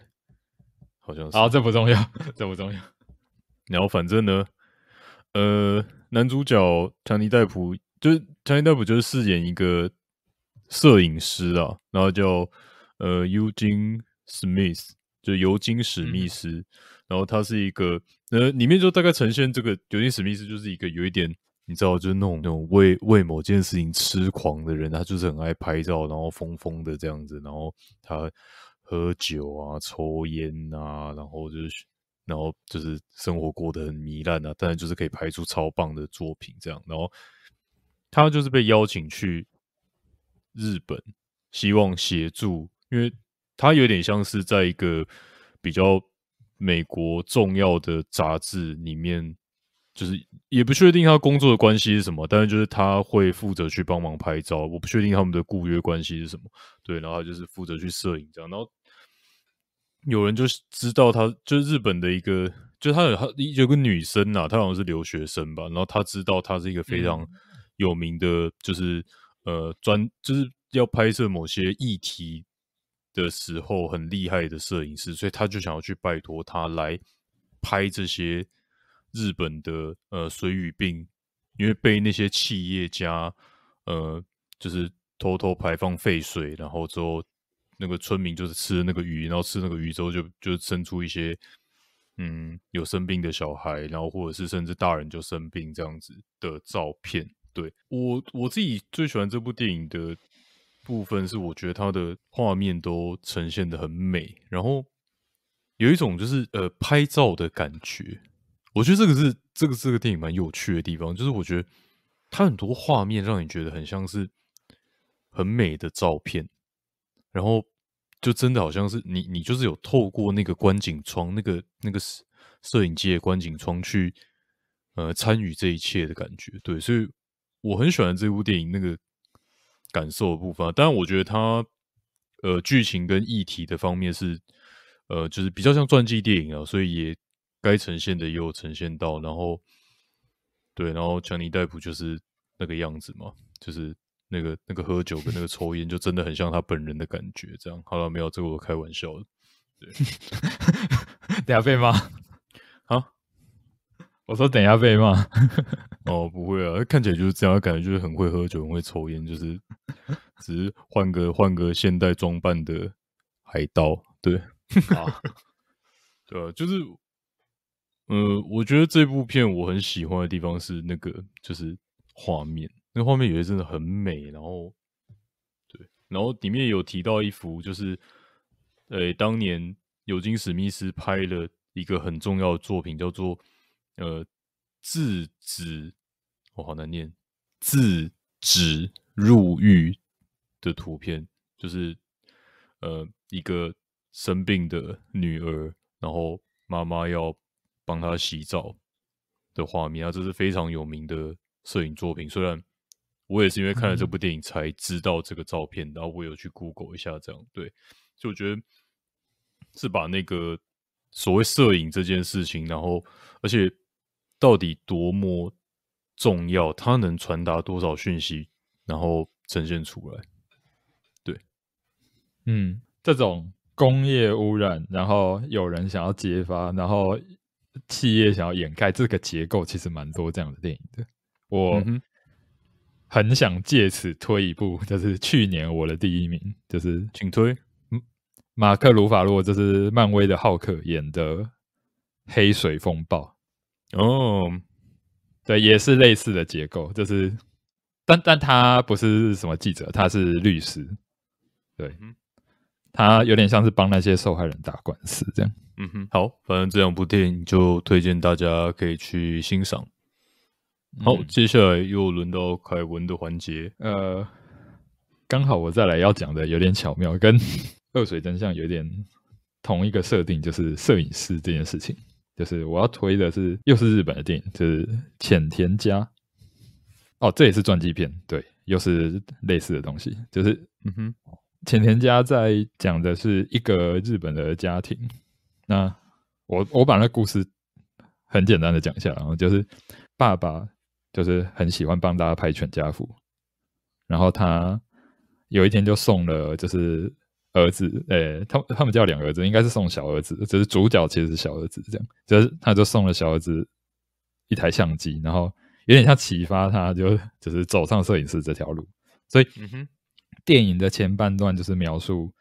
好像是，啊，这不重要，这不重要。然后反正呢，呃，男主角强尼戴普，就是强尼戴普就是饰演一个摄影师啊，然后叫呃尤金史密斯，就尤金史密斯，然后他是一个。那里面就大概呈现这个有点什么意思？就是一个有一点，你知道，就是那种那种为为某件事情痴狂的人，他就是很爱拍照，然后疯疯的这样子，然后他喝酒啊、抽烟啊，然后就是，然后就是生活过得很糜烂啊，但是就是可以拍出超棒的作品这样。然后他就是被邀请去日本，希望协助，因为他有点像是在一个比较。美国重要的杂志里面，就是也不确定他工作的关系是什么，但是就是他会负责去帮忙拍照。我不确定他们的雇约关系是什么，对，然后就是负责去摄影这样。然后有人就知道他，就日本的一个，就他有他有个女生啊，她好像是留学生吧，然后他知道他是一个非常有名的，就是呃专，就是要拍摄某些议题。的时候很厉害的摄影师，所以他就想要去拜托他来拍这些日本的呃水俣病，因为被那些企业家呃就是偷偷排放废水，然后之后那个村民就是吃那个鱼，然后吃那个鱼之后就就生出一些嗯有生病的小孩，然后或者是甚至大人就生病这样子的照片。对我我自己最喜欢这部电影的。部分是我觉得它的画面都呈现的很美，然后有一种就是呃拍照的感觉，我觉得这个是这个这个电影蛮有趣的地方，就是我觉得它很多画面让你觉得很像是很美的照片，然后就真的好像是你你就是有透过那个观景窗，那个那个摄摄影机的观景窗去呃参与这一切的感觉，对，所以我很喜欢这部电影那个。感受部分，当然我觉得他，呃，剧情跟议题的方面是，呃，就是比较像传记电影啊，所以也该呈现的也有呈现到，然后，对，然后强尼戴普就是那个样子嘛，就是那个那个喝酒跟那个抽烟就真的很像他本人的感觉，这样好了，没有这个我开玩笑的，对，两倍吗？好。我说等一下被骂哦，不会啊！看起来就是这样，感觉就是很会喝酒，很会抽烟，就是 只是换个换个现代装扮的海盗，对啊，对啊，就是，嗯，我觉得这部片我很喜欢的地方是那个，就是画面，那画面有些真的很美，然后对，然后里面有提到一幅，就是，呃，当年尤金史密斯拍了一个很重要的作品，叫做。呃，自止，我好难念。自止入狱的图片，就是呃，一个生病的女儿，然后妈妈要帮她洗澡的画面啊，这是非常有名的摄影作品。虽然我也是因为看了这部电影才知道这个照片，然后我有去 Google 一下，这样对。就我觉得是把那个所谓摄影这件事情，然后而且。到底多么重要？它能传达多少讯息？然后呈现出来，对，嗯，这种工业污染，然后有人想要揭发，然后企业想要掩盖，这个结构其实蛮多这样的电影的。我很想借此推一部，就是去年我的第一名，就是请推，马克·鲁法洛，就是漫威的浩克演的《黑水风暴》。哦，对，也是类似的结构，就是，但但他不是什么记者，他是律师，对，他有点像是帮那些受害人打官司这样。嗯哼，好，反正这两部电影就推荐大家可以去欣赏。好，接下来又轮到凯文的环节，呃，刚好我再来要讲的有点巧妙，跟 《二水真相》有点同一个设定，就是摄影师这件事情。就是我要推的是，又是日本的电影，就是《浅田家》哦，这也是传记片，对，又是类似的东西。就是，嗯哼，《浅田家》在讲的是一个日本的家庭。那我我把那故事很简单的讲一下，然后就是爸爸就是很喜欢帮大家拍全家福，然后他有一天就送了就是。儿子，诶，他他们叫两个儿子，应该是送小儿子，只是主角其实是小儿子这样，就是他就送了小儿子一台相机，然后有点像启发他就就是走上摄影师这条路。所以，电影的前半段就是描述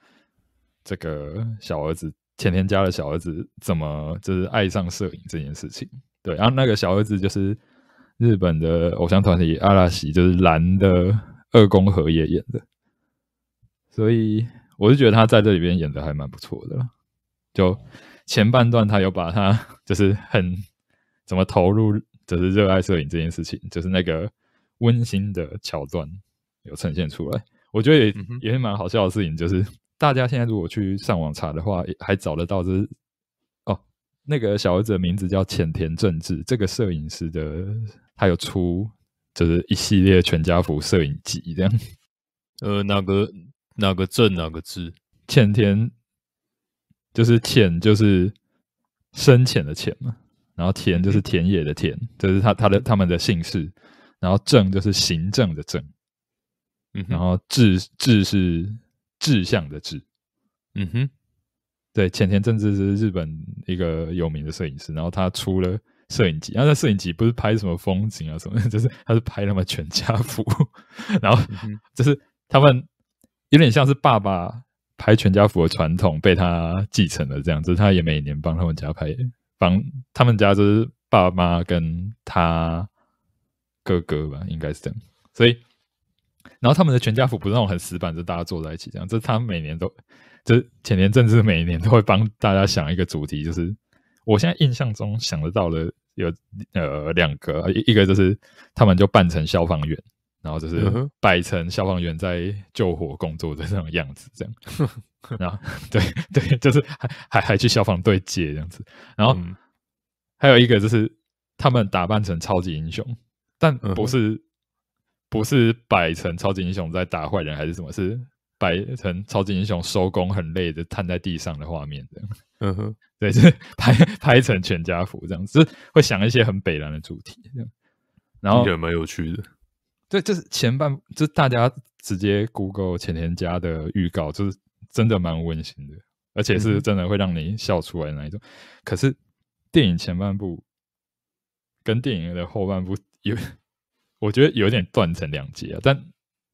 这个小儿子，前天家的小儿子怎么就是爱上摄影这件事情。对，然后那个小儿子就是日本的偶像团体阿拉西，就是男的二宫和也演的，所以。我是觉得他在这里边演的还蛮不错的，就前半段他有把他 就是很怎么投入，就是热爱摄影这件事情，就是那个温馨的桥段有呈现出来。我觉得也也是蛮好笑的事情，就是大家现在如果去上网查的话，还找得到这哦，那个小儿子的名字叫浅田正治，这个摄影师的他有出就是一系列全家福摄影集这样。呃，那个。哪个正哪个志浅田，就是浅就是深浅的浅嘛，然后田就是田野的田，这是他他的他们的姓氏，然后正就是行政的政。嗯，然后志志是志向的志，嗯哼，对，浅田正志是日本一个有名的摄影师，然后他出了摄影集，然后那摄影集不是拍什么风景啊什么，就是他是拍他们全家福，然后就是他们。有点像是爸爸拍全家福的传统被他继承了这样子，他也每年帮他们家拍，帮他们家就是爸妈跟他哥哥吧，应该是这样。所以，然后他们的全家福不是那种很死板，就大家坐在一起这样。这他每年都，这前年、甚至每年都会帮大家想一个主题。就是我现在印象中想得到的有呃两个，一个就是他们就扮成消防员。然后就是摆成消防员在救火工作的那种样子，这样，然后对对，就是还还还去消防队接这样子。然后还有一个就是他们打扮成超级英雄，但不是不是摆成超级英雄在打坏人，还是什么是摆成超级英雄收工很累的瘫在地上的画面样。嗯哼，对，是拍拍成全家福这样子，会想一些很北然的主题这样。然后也蛮有趣的。对，就是前半，就大家直接 Google 前田家的预告，就是真的蛮温馨的，而且是真的会让你笑出来那种。可是电影前半部跟电影的后半部有，我觉得有点断成两截啊。但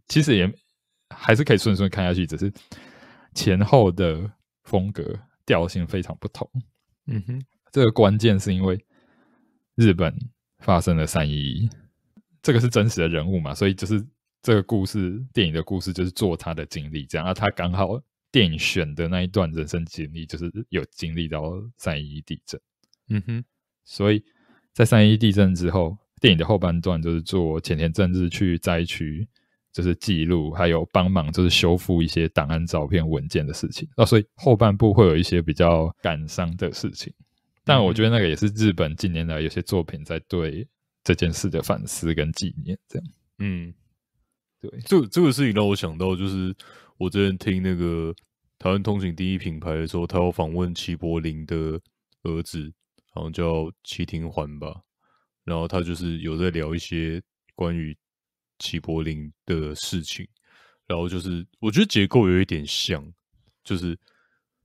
其实也还是可以顺顺看下去，只是前后的风格调性非常不同。嗯哼，这个关键是因为日本发生了三一。这个是真实的人物嘛，所以就是这个故事，电影的故事就是做他的经历这样啊。他刚好电影选的那一段人生经历，就是有经历到三一地震。嗯哼，所以在三一地震之后，电影的后半段就是做前田政治去灾区，就是记录还有帮忙，就是修复一些档案、照片、文件的事情啊。所以后半部会有一些比较感伤的事情，但我觉得那个也是日本近年来有些作品在对。这件事的反思跟纪念，这样，嗯，对，这这个事情让我想到，就是我之前听那个台湾通行第一品牌的时候，他有访问齐柏林的儿子，好像叫齐廷环吧，然后他就是有在聊一些关于齐柏林的事情，然后就是我觉得结构有一点像，就是。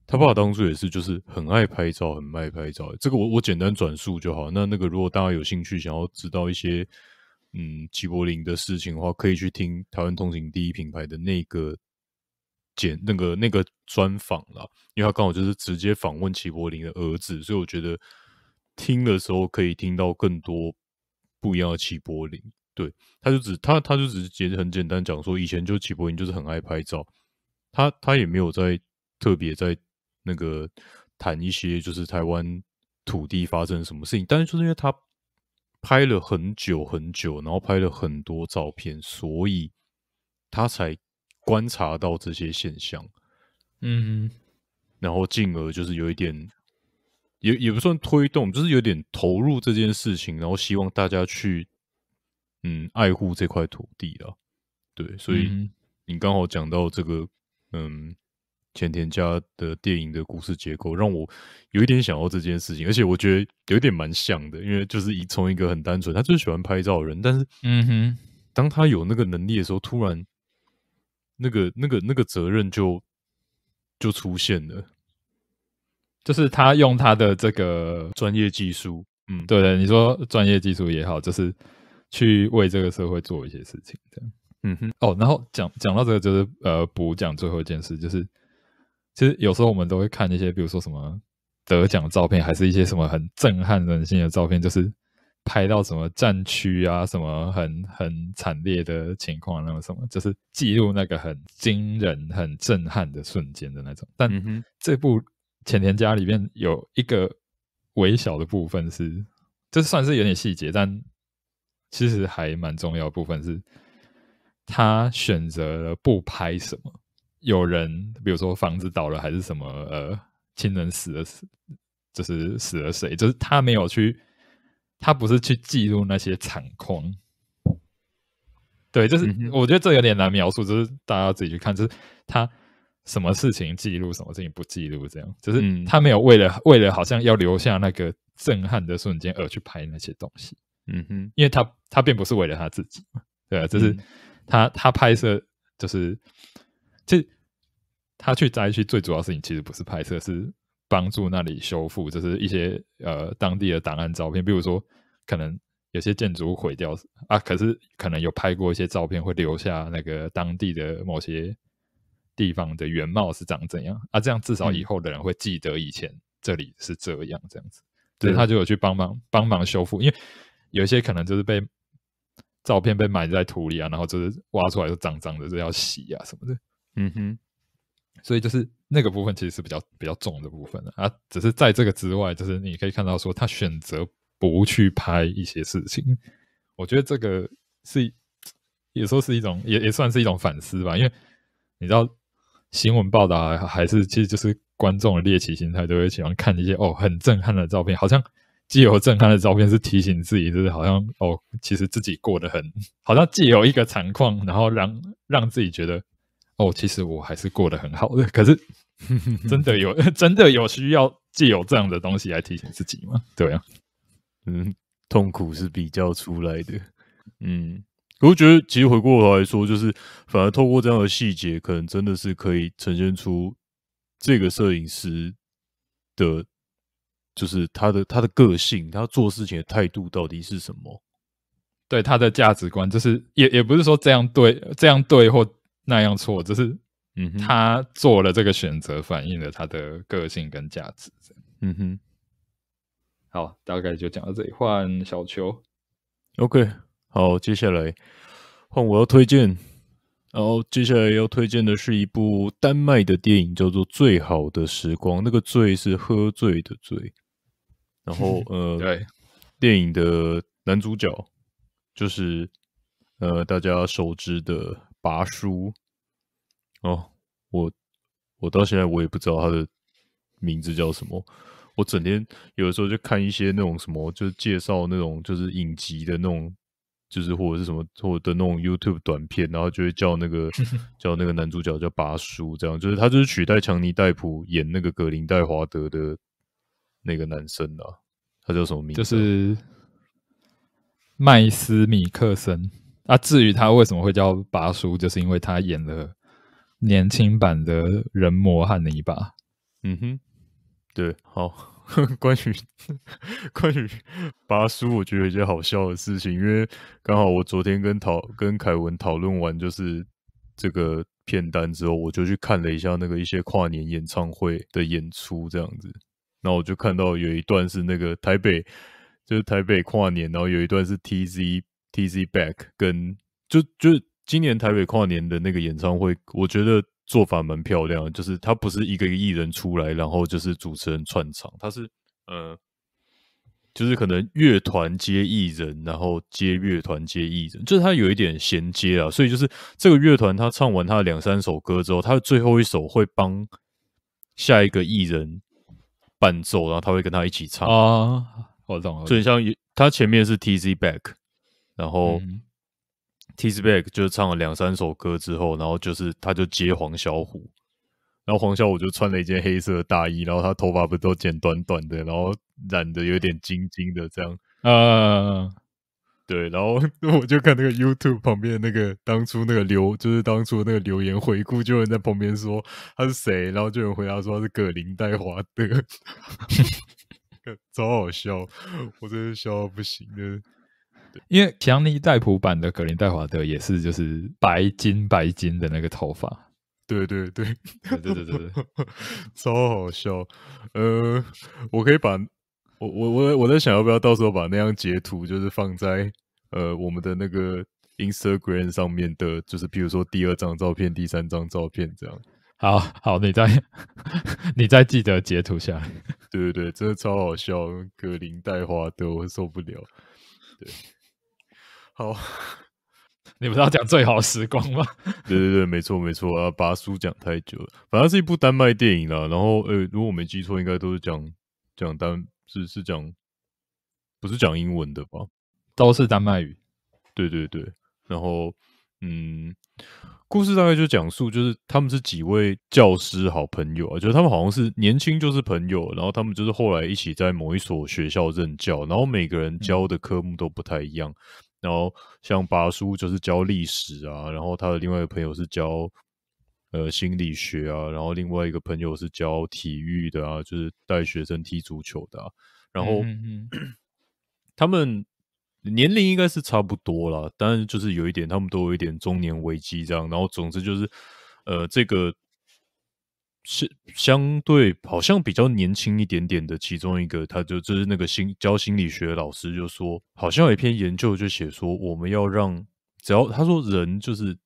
他爸当初也是，就是很爱拍照，很爱拍照。这个我我简单转述就好。那那个如果大家有兴趣想要知道一些嗯齐柏林的事情的话，可以去听台湾通行第一品牌的那个简那个那个专访啦，因为他刚好就是直接访问齐柏林的儿子，所以我觉得听的时候可以听到更多不一样的齐柏林。对，他就只他他就只是简很简单讲说，以前就齐柏林就是很爱拍照，他他也没有在特别在。那个谈一些就是台湾土地发生什么事情，但是就是因为他拍了很久很久，然后拍了很多照片，所以他才观察到这些现象，嗯，然后进而就是有一点，也也不算推动，就是有点投入这件事情，然后希望大家去嗯爱护这块土地了，对，所以你刚好讲到这个，嗯。前田家的电影的故事结构让我有一点想要这件事情，而且我觉得有一点蛮像的，因为就是以从一个很单纯，他就是喜欢拍照人，但是嗯哼，当他有那个能力的时候，突然那个那个那个责任就就出现了，就是他用他的这个专业技术，嗯，对对，你说专业技术也好，就是去为这个社会做一些事情，这样，嗯哼，哦，然后讲讲到这个，就是呃，补讲最后一件事，就是。其实有时候我们都会看一些，比如说什么得奖照片，还是一些什么很震撼人心的照片，就是拍到什么战区啊，什么很很惨烈的情况，那种什么，就是记录那个很惊人、很震撼的瞬间的那种。但这部浅田家里面有一个微小的部分是，这算是有点细节，但其实还蛮重要部分是，他选择了不拍什么。有人，比如说房子倒了，还是什么呃，亲人死了，死就是死了谁？就是他没有去，他不是去记录那些惨况。对，就是我觉得这有点难描述，就是大家自己去看，就是他什么事情记录，什么事情不记录，这样，就是他没有为了为了好像要留下那个震撼的瞬间而去拍那些东西。嗯哼，因为他他并不是为了他自己，对啊，就是他他拍摄就是这。他去灾区最主要事情其实不是拍摄，是帮助那里修复。就是一些呃当地的档案照片，比如说可能有些建筑毁掉啊，可是可能有拍过一些照片，会留下那个当地的某些地方的原貌是长怎样啊？这样至少以后的人会记得以前这里是这样这样子。所以他就有去帮忙帮忙修复，因为有一些可能就是被照片被埋在土里啊，然后就是挖出来就脏脏的，就要洗啊什么的。嗯哼。所以就是那个部分其实是比较比较重的部分的啊，只是在这个之外，就是你可以看到说他选择不去拍一些事情，我觉得这个是也说是一种也也算是一种反思吧，因为你知道新闻报道还是其实就是观众的猎奇心态都会喜欢看一些哦很震撼的照片，好像既有震撼的照片是提醒自己，就是好像哦其实自己过得很好像既有一个惨况，然后让让自己觉得。哦，其实我还是过得很好的，可是真的有 真的有需要借有这样的东西来提醒自己吗？对啊，嗯，痛苦是比较出来的，嗯，我觉得其实回过头来说，就是反而透过这样的细节，可能真的是可以呈现出这个摄影师的，就是他的他的个性，他做事情的态度到底是什么？对他的价值观，就是也也不是说这样对这样对或。那样错，这是，嗯哼，他做了这个选择，反映了他的个性跟价值。嗯哼，好，大概就讲到这里，换小球。OK，好，接下来换我要推荐，然后接下来要推荐的是一部丹麦的电影，叫做《最好的时光》，那个“醉”是喝醉的“醉”。然后，呃，对，电影的男主角就是呃大家熟知的。拔叔，哦，我我到现在我也不知道他的名字叫什么。我整天有的时候就看一些那种什么，就是介绍那种就是影集的那种，就是或者是什么或者的那种 YouTube 短片，然后就会叫那个 叫那个男主角叫拔叔，这样就是他就是取代强尼戴普演那个格林戴华德的那个男生啊，他叫什么名？就是麦斯米克森。那至于他为什么会叫拔叔，就是因为他演了年轻版的人魔和泥巴。嗯哼，对，好。关于 关于拔叔，我觉得一件好笑的事情，因为刚好我昨天跟讨跟凯文讨论完就是这个片单之后，我就去看了一下那个一些跨年演唱会的演出这样子。然后我就看到有一段是那个台北，就是台北跨年，然后有一段是 T.Z。Tz Back 跟就就今年台北跨年的那个演唱会，我觉得做法蛮漂亮。就是他不是一个艺人出来，然后就是主持人串场，他是呃，就是可能乐团接艺人，然后接乐团接艺人，就是他有一点衔接啊。所以就是这个乐团他唱完他的两三首歌之后，他的最后一首会帮下一个艺人伴奏，然后他会跟他一起唱啊。我懂，所以像他前面是 Tz Back。然后，Teaseback 就唱了两三首歌之后，然后就是他就接黄小虎，然后黄小虎就穿了一件黑色大衣，然后他头发不都剪短短的，然后染的有点金金的这样。啊，对，然后 我就看那个 YouTube 旁边那个当初那个留，就是当初那个留言回顾，就有人在旁边说他是谁，然后就有人回答说他是葛林戴华的，超好笑，我真的笑到不行的。因为强尼戴普版的格林戴华德也是就是白金白金的那个头发，对对对对对对，超好笑。呃，我可以把我我我我在想要不要到时候把那张截图就是放在呃我们的那个 Instagram 上面的，就是比如说第二张照片、第三张照片这样。好好，你再 你再记得截图下来，对对对，真的超好笑，格林戴华德我受不了，对。好，你们要讲最好的时光吗？对对对，没错没错啊！把书讲太久了，反正是一部丹麦电影啦，然后，呃，如果我没记错，应该都是讲讲丹是是讲不是讲英文的吧？都是丹麦语。对对对。然后，嗯，故事大概就讲述就是他们是几位教师好朋友啊，就是他们好像是年轻就是朋友，然后他们就是后来一起在某一所学校任教，然后每个人教的科目都不太一样。然后像拔叔就是教历史啊，然后他的另外一个朋友是教呃心理学啊，然后另外一个朋友是教体育的啊，就是带学生踢足球的。然后 他们年龄应该是差不多啦，当然就是有一点，他们都有一点中年危机这样。然后总之就是，呃，这个。相相对好像比较年轻一点点的其中一个，他就就是那个心教心理学的老师就说，好像有一篇研究就写说，我们要让只要他说人就是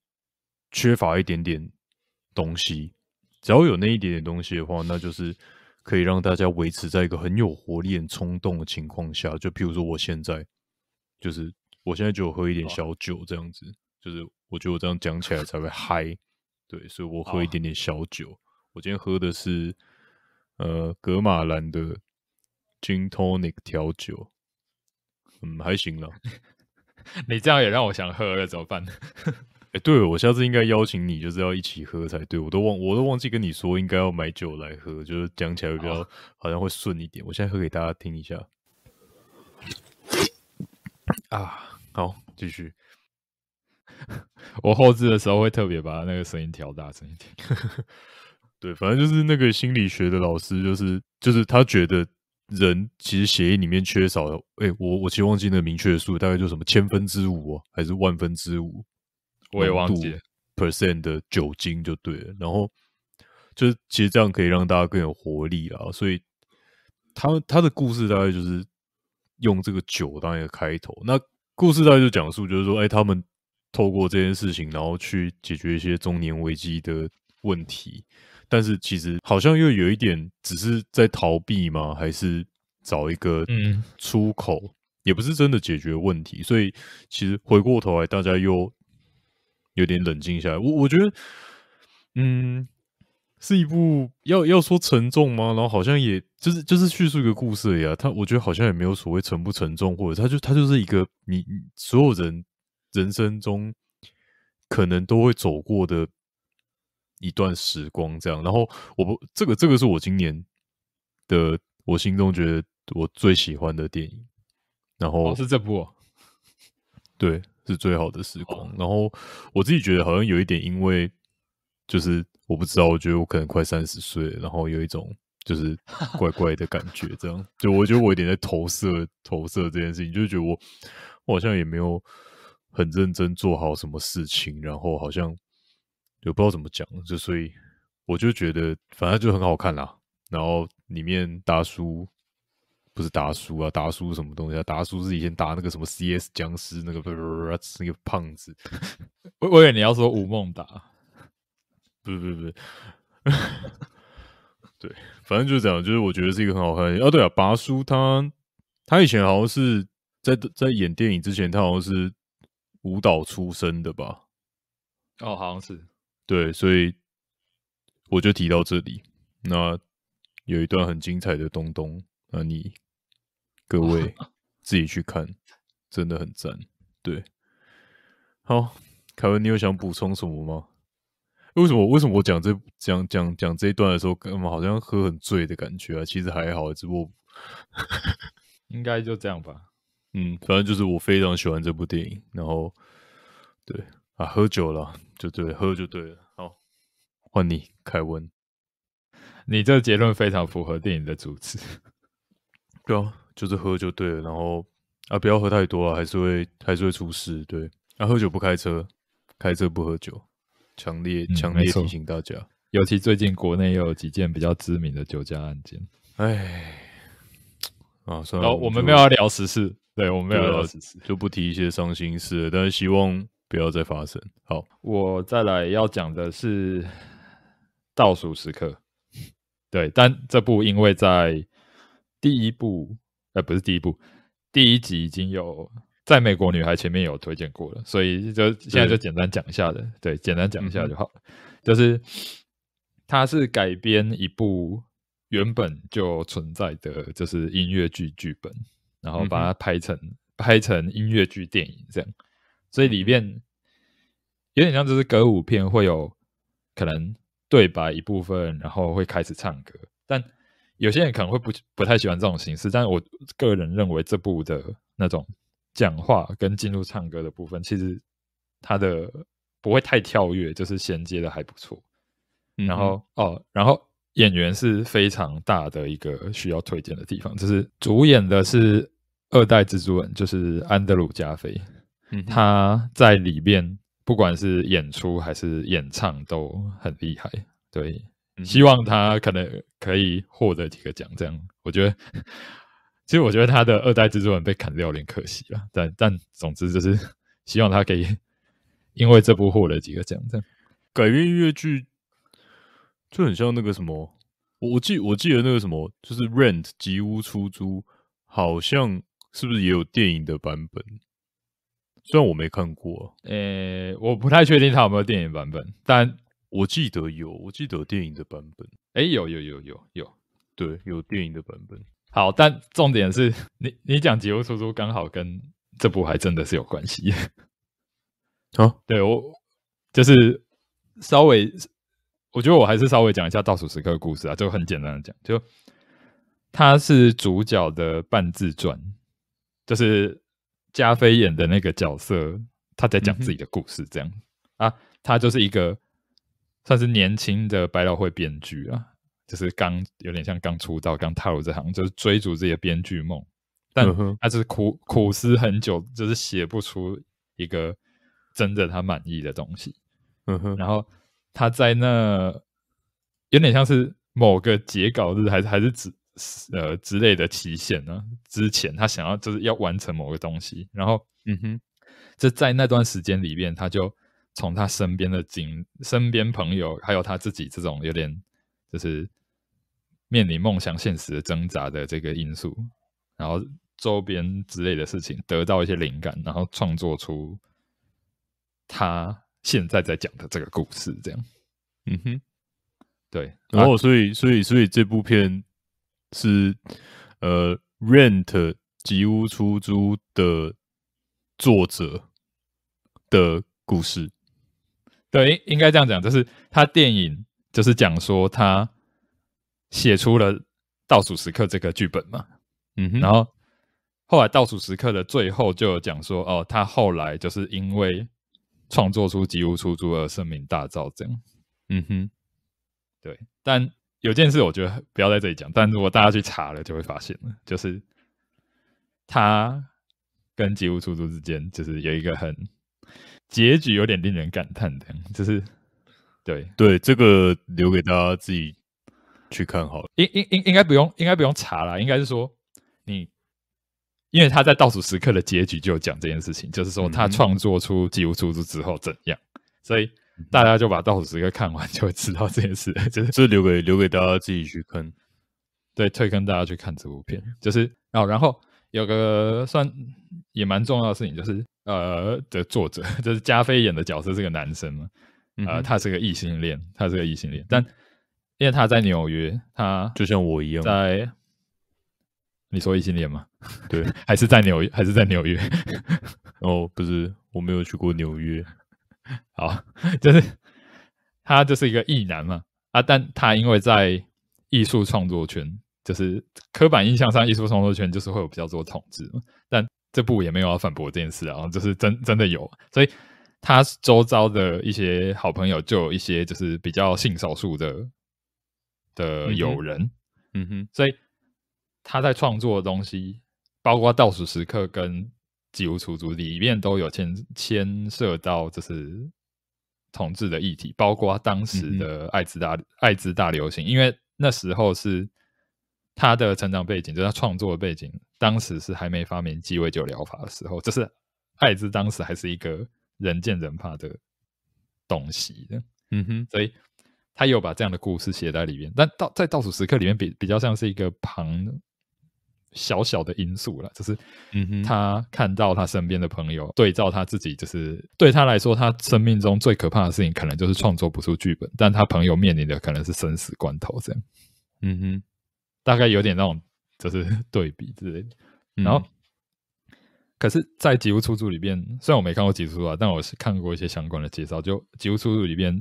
缺乏一点点东西，只要有那一点点东西的话，那就是可以让大家维持在一个很有活力、很冲动的情况下。就譬如说我现在，就是我现在就喝一点小酒这样子，就是我觉得我这样讲起来才会嗨，对，所以我喝一点点小酒。我今天喝的是呃格马兰的金 tonic 调酒，嗯，还行了。你这样也让我想喝了，怎么办？哎，对，我下次应该邀请你，就是要一起喝才对。我都忘，我都忘记跟你说，应该要买酒来喝，就是讲起来比较好像会顺一点。我现在喝给大家听一下。啊，好，继续。我后置的时候会特别把那个声音调大，声一点。对，反正就是那个心理学的老师，就是就是他觉得人其实血液里面缺少，哎，我我其实忘记那个明确的数，大概就什么千分之五还是万分之五，我也忘记了 percent 的酒精就对了。然后就是其实这样可以让大家更有活力啊，所以他他的故事大概就是用这个酒当一个开头。那故事大概就讲述就是说，哎，他们透过这件事情，然后去解决一些中年危机的问题。但是其实好像又有一点，只是在逃避吗？还是找一个出口，也不是真的解决问题。所以其实回过头来，大家又有点冷静下来。我我觉得，嗯，是一部要要说沉重吗？然后好像也就是就是叙述一个故事呀。他我觉得好像也没有所谓沉不沉重，或者他就他就是一个你所有人人生中可能都会走过的。一段时光，这样，然后我不，这个，这个是我今年的，我心中觉得我最喜欢的电影，然后是这部，对，是最好的时光。然后我自己觉得好像有一点，因为就是我不知道，我觉得我可能快三十岁，然后有一种就是怪 怪的感觉，这样，就我觉得我有点在投射，投射这件事情，就觉得我好像也没有很认真做好什么事情，然后好像。也不知道怎么讲，就所以我就觉得反正就很好看啦。然后里面达叔不是达叔啊，达叔什么东西啊？达叔是以前打那个什么 CS 僵尸那个那个胖子。我我以为你要说吴孟达，不是不是不是。对，反正就是这样，就是我觉得是一个很好看。啊，对啊，达叔他他以前好像是在在演电影之前，他好像是舞蹈出身的吧？哦，好像是。对，所以我就提到这里。那有一段很精彩的东东，那你各位 自己去看，真的很赞。对，好，凯文，你有想补充什么吗？为什么？为什么我讲这讲讲讲这一段的时候，干嘛好像喝很醉的感觉啊？其实还好，只不过 应该就这样吧。嗯，反正就是我非常喜欢这部电影。然后，对啊，喝酒了。就对，喝就对了。好，换你，凯文，你这结论非常符合电影的主旨。对啊，就是喝就对了，然后啊，不要喝太多啊，还是会还是会出事。对，啊，喝酒不开车，开车不喝酒，强烈强烈提醒大家。尤其最近国内又有几件比较知名的酒驾案件。唉，啊，算了，我们没有要聊实事，对，我们没有聊实事，就不提一些伤心事，但是希望。不要再发生。好，我再来要讲的是倒数时刻。对，但这部因为在第一部，呃，不是第一部，第一集已经有《在美国女孩》前面有推荐过了，所以就现在就简单讲一下的。对，简单讲一下就好了。就是它是改编一部原本就存在的，就是音乐剧剧本，然后把它拍成拍成音乐剧电影这样。所以里面有点像，就是歌舞片会有可能对白一部分，然后会开始唱歌。但有些人可能会不不太喜欢这种形式。但我个人认为，这部的那种讲话跟进入唱歌的部分，其实它的不会太跳跃，就是衔接的还不错。然后哦，然后演员是非常大的一个需要推荐的地方，就是主演的是二代蜘蛛人，就是安德鲁·加菲。他在里面，不管是演出还是演唱，都很厉害。对，希望他可能可以获得几个奖。这样，我觉得，其实我觉得他的二代制作人被砍掉，有点可惜了。但但总之，就是希望他可以因为这部获得几个奖。这样，改编音乐剧就很像那个什么，我我记我记得那个什么，就是《Rent》吉屋出租，好像是不是也有电影的版本？虽然我没看过，呃，我不太确定它有没有电影版本，但我记得有，我记得有电影的版本，哎，有有有有有，对，有电影的版本。好，但重点是你你讲吉欧叔叔，刚好跟这部还真的是有关系。好，对我就是稍微，我觉得我还是稍微讲一下倒数时刻的故事啊，就很简单的讲，就他是主角的半自传，就是。加菲演的那个角色，他在讲自己的故事，这样啊，他就是一个算是年轻的百老汇编剧啊，就是刚有点像刚出道，刚踏入这行，就是追逐自己的编剧梦，但他就是苦苦思很久，就是写不出一个真的他满意的东西，嗯哼，然后他在那有点像是某个截稿日，还是还是纸。呃之类的期限呢？之前他想要就是要完成某个东西，然后嗯哼，这在那段时间里面，他就从他身边的景、身边朋友，还有他自己这种有点就是面临梦想现实的挣扎的这个因素，然后周边之类的事情，得到一些灵感，然后创作出他现在在讲的这个故事。这样，嗯哼，对，然后所以所以所以这部片。是，呃，Rent 吉屋出租的作者的故事，对，应该这样讲，就是他电影就是讲说他写出了倒数时刻这个剧本嘛，嗯哼，然后后来倒数时刻的最后就有讲说，哦，他后来就是因为创作出吉屋出租而声名大噪，这样，嗯哼，对，但。有件事我觉得不要在这里讲，但如果大家去查了就会发现了，就是他跟吉屋出租之间，就是有一个很结局有点令人感叹的，就是对对，这个留给大家自己去看好了。应应应应该不用，应该不用查了，应该是说你因为他在倒数时刻的结局就讲这件事情，就是说他创作出吉屋出租之后怎样，所以。大家就把《倒数时刻》看完，就会知道这件事，就是留给留给大家自己去坑。对，退坑大家去看这部片，就是。哦，然后有个算也蛮重要的事情，就是呃，的作者 就是加菲演的角色是个男生嘛？呃，他是个异性恋，他是个异性恋，但因为他在纽约，他就像我一样，在你说异性恋吗？对，还是在纽还是在纽约？哦，不是，我没有去过纽约。好，就是他就是一个艺男嘛啊，但他因为在艺术创作圈，就是刻板印象上艺术创作圈就是会有比较多同志嘛，但这部也没有要反驳这件事啊，就是真真的有，所以他周遭的一些好朋友就有一些就是比较性少数的的友人，嗯哼，所以他在创作的东西，包括倒数时刻跟。几乎出租里面都有牵牵涉到就是统治的议题，包括当时的艾滋大艾滋大流行，因为那时候是他的成长背景，就是他创作的背景，当时是还没发明鸡尾酒疗法的时候，就是艾滋当时还是一个人见人怕的东西的，嗯哼，所以他有把这样的故事写在里面，但到在倒数时刻里面比比较像是一个旁。小小的因素了，就是，嗯哼，他看到他身边的朋友对照他自己，就是对他来说，他生命中最可怕的事情，可能就是创作不出剧本。但他朋友面临的可能是生死关头，这样，嗯哼，大概有点那种，就是对比之类的。然后，可是，在《吉屋出租》里边，虽然我没看过《吉屋出租》，啊，但我是看过一些相关的介绍。就《吉屋出租》里边，